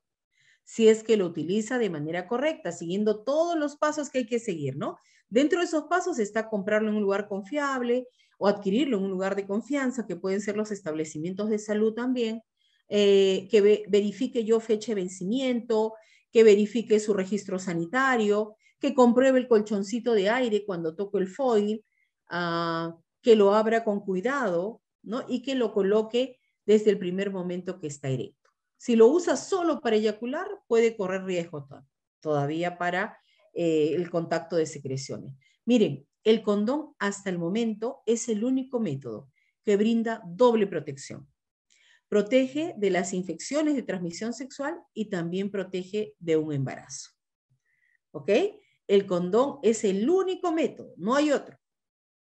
Si es que lo utiliza de manera correcta, siguiendo todos los pasos que hay que seguir, ¿no? Dentro de esos pasos está comprarlo en un lugar confiable o adquirirlo en un lugar de confianza, que pueden ser los establecimientos de salud también, eh, que verifique yo fecha de vencimiento, que verifique su registro sanitario, que compruebe el colchoncito de aire cuando toco el foil, ah, que lo abra con cuidado, ¿no? Y que lo coloque desde el primer momento que está erecto. Si lo usa solo para eyacular, puede correr riesgo todavía para eh, el contacto de secreciones. Miren, el condón hasta el momento es el único método que brinda doble protección. Protege de las infecciones de transmisión sexual y también protege de un embarazo. ¿Ok? El condón es el único método, no hay otro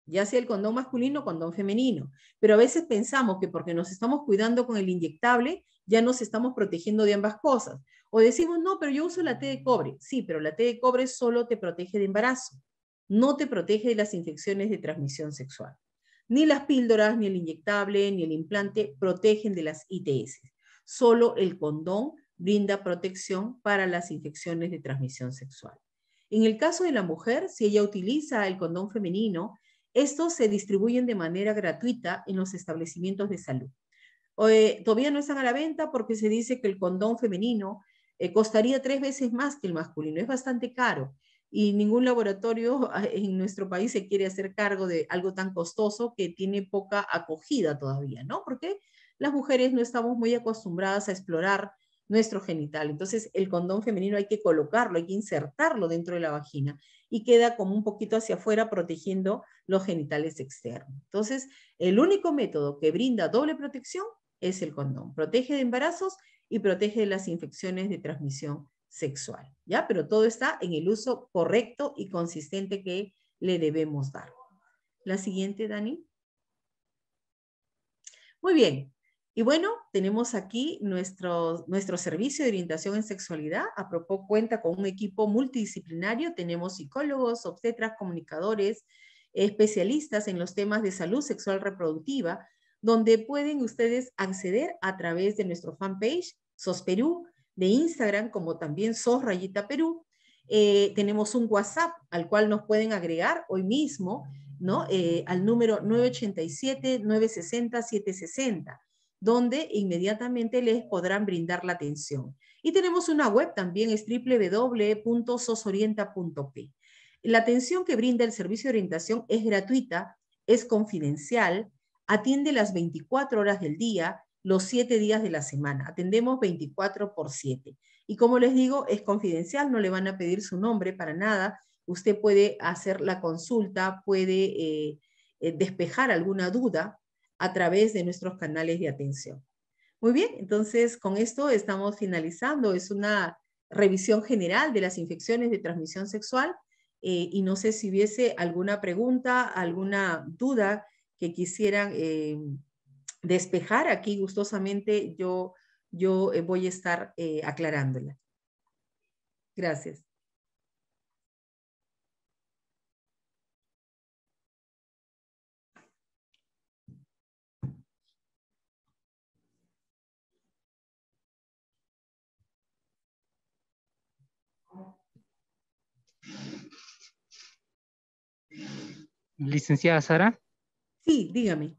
ya sea el condón masculino o condón femenino. Pero a veces pensamos que porque nos estamos cuidando con el inyectable, ya nos estamos protegiendo de ambas cosas. O decimos, no, pero yo uso la T de cobre. Sí, pero la T de cobre solo te protege de embarazo, no te protege de las infecciones de transmisión sexual. Ni las píldoras, ni el inyectable, ni el implante protegen de las ITS. Solo el condón brinda protección para las infecciones de transmisión sexual. En el caso de la mujer, si ella utiliza el condón femenino, estos se distribuyen de manera gratuita en los establecimientos de salud. Eh, todavía no están a la venta porque se dice que el condón femenino eh, costaría tres veces más que el masculino. Es bastante caro y ningún laboratorio en nuestro país se quiere hacer cargo de algo tan costoso que tiene poca acogida todavía, ¿no? Porque las mujeres no estamos muy acostumbradas a explorar nuestro genital. Entonces, el condón femenino hay que colocarlo, hay que insertarlo dentro de la vagina y queda como un poquito hacia afuera protegiendo los genitales externos. Entonces, el único método que brinda doble protección es el condón. Protege de embarazos y protege de las infecciones de transmisión sexual, ¿ya? Pero todo está en el uso correcto y consistente que le debemos dar. La siguiente, Dani. Muy bien, y bueno, tenemos aquí nuestro, nuestro servicio de orientación en sexualidad. A propósito, cuenta con un equipo multidisciplinario. Tenemos psicólogos, obstetras, comunicadores, especialistas en los temas de salud sexual reproductiva, donde pueden ustedes acceder a través de nuestro fanpage SOS Perú, de Instagram, como también SOS Rayita Perú. Eh, tenemos un WhatsApp al cual nos pueden agregar hoy mismo, ¿no? Eh, al número 987-960-760 donde inmediatamente les podrán brindar la atención. Y tenemos una web también, es www.sosorienta.p. La atención que brinda el servicio de orientación es gratuita, es confidencial, atiende las 24 horas del día, los 7 días de la semana. Atendemos 24 por 7. Y como les digo, es confidencial, no le van a pedir su nombre para nada. Usted puede hacer la consulta, puede eh, eh, despejar alguna duda a través de nuestros canales de atención. Muy bien, entonces con esto estamos finalizando. Es una revisión general de las infecciones de transmisión sexual eh, y no sé si hubiese alguna pregunta, alguna duda que quisieran eh, despejar aquí gustosamente, yo, yo eh, voy a estar aclarándola. Gracias. Licenciada Sara. Sí, dígame.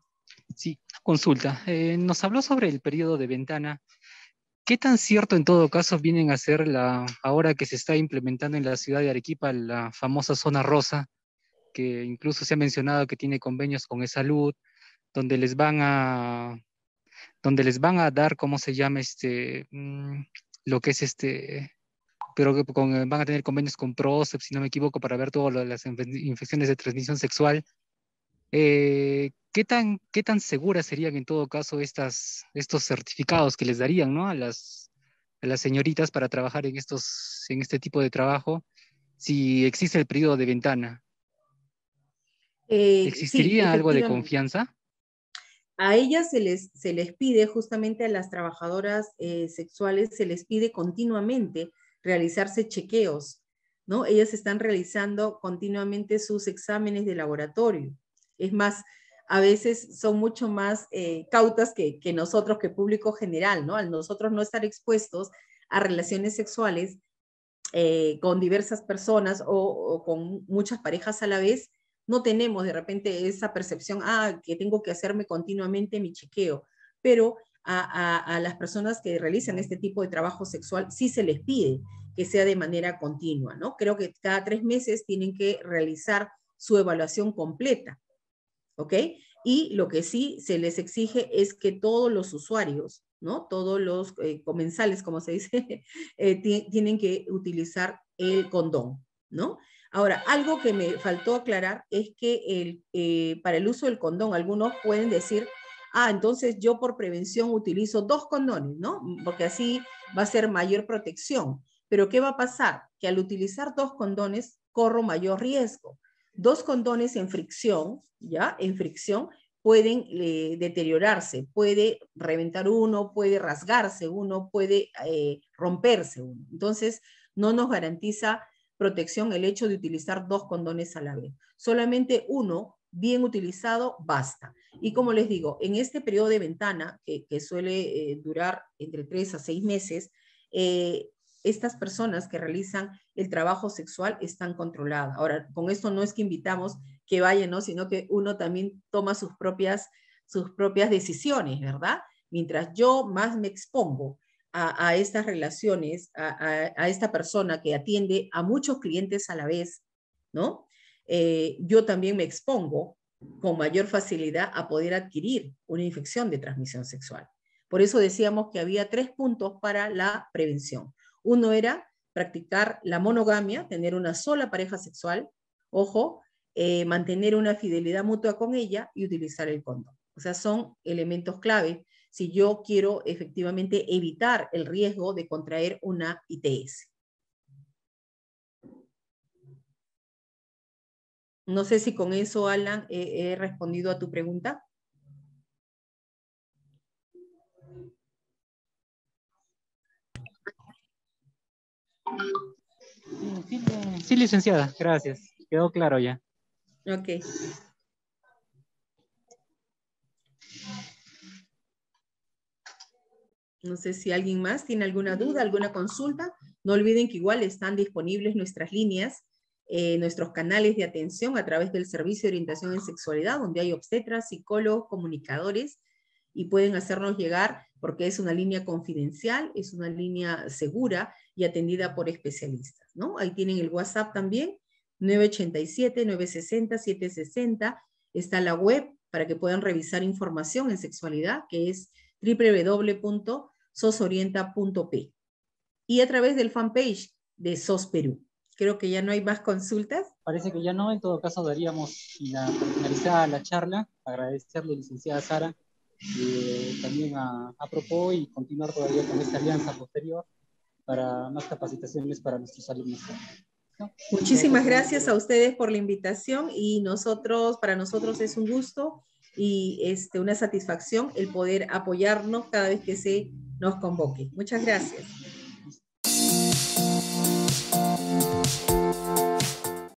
Sí, consulta. Eh, nos habló sobre el periodo de ventana. ¿Qué tan cierto en todo caso vienen a ser la, ahora que se está implementando en la ciudad de Arequipa la famosa zona rosa, que incluso se ha mencionado que tiene convenios con e salud, donde les van a donde les van a dar cómo se llama este mm, lo que es este pero que eh, van a tener convenios con PROCEP, si no me equivoco, para ver todas las infecciones de transmisión sexual. Eh, ¿qué, tan, ¿Qué tan seguras serían en todo caso estas, estos certificados que les darían ¿no? a, las, las señoritas para trabajar en, estos, en este tipo de trabajo si existe el periodo de ventana? Eh, ¿Existiría algo de confianza? A ellas se les, se les pide, justamente a las trabajadoras sexuales, se les pide continuamente realizarse chequeos, ¿no? Ellas están realizando continuamente sus exámenes de laboratorio. Es más, a veces son mucho más eh, cautas que, nosotros, que público general, ¿no? Al nosotros no estar expuestos a relaciones sexuales eh, con diversas personas o, o con muchas parejas a la vez, no tenemos de repente esa percepción, ah, que tengo que hacerme continuamente mi chequeo, pero a, las personas que realizan este tipo de trabajo sexual sí se les pide que sea de manera continua, ¿no? Creo que cada tres meses tienen que realizar su evaluación completa, ¿ok? Y lo que sí se les exige es que todos los usuarios, ¿no? Todos los eh, comensales, como se dice, eh, tienen que utilizar el condón, ¿no? Ahora, algo que me faltó aclarar es que el, eh, para el uso del condón, algunos pueden decir ah, entonces yo por prevención utilizo dos condones, ¿no? Mm, porque así va a ser mayor protección. Pero ¿qué va a pasar? Que al utilizar dos condones corro mayor riesgo. Dos condones en fricción, ¿ya? En fricción pueden eh, deteriorarse, puede reventar uno, puede rasgarse uno, puede eh, romperse uno. Entonces, no nos garantiza protección el hecho de utilizar dos condones a la vez. Solamente uno, bien utilizado, basta. Y como les digo, en este periodo de ventana, que, suele eh, durar entre tres a seis meses, eh, estas personas que realizan el trabajo sexual están controladas. Ahora, con esto no es que invitamos que vayan, sino que uno también toma sus propias, sus propias decisiones, ¿verdad? Mientras yo más me expongo a, estas relaciones, a, esta persona que atiende a muchos clientes a la vez, ¿no? Eh, yo también me expongo con mayor facilidad a poder adquirir una infección de transmisión sexual. Por eso decíamos que había tres puntos para la prevención. Uno era practicar la monogamia, tener una sola pareja sexual, ojo, eh, mantener una fidelidad mutua con ella y utilizar el condón. O sea, son elementos clave si yo quiero efectivamente evitar el riesgo de contraer una ITS. No sé si con eso, Alan, he, respondido a tu pregunta. Sí, sí, licenciada, gracias. Quedó claro ya. Ok. No sé si alguien más tiene alguna duda, alguna consulta. No olviden que igual están disponibles nuestras líneas eh, nuestros canales de atención a través del Servicio de Orientación en Sexualidad, donde hay obstetras, psicólogos, comunicadores, y pueden hacernos llegar porque es una línea confidencial, es una línea segura y atendida por especialistas. ¿no? Ahí tienen el WhatsApp también, 987-960-760. Está la web para que puedan revisar información en sexualidad, que es www.sosorienta.p. Y a través del fanpage de SOS Perú creo que ya no hay más consultas. Parece que ya no, en todo caso daríamos la, finalizada la charla, agradecerle licenciada Sara eh, también a, Propo y continuar todavía con esta alianza posterior para más capacitaciones para nuestros alumnos. Muchísimas gracias a ustedes por la invitación y nosotros, para nosotros es un gusto y este, una satisfacción el poder apoyarnos cada vez que se nos convoque. Muchas gracias.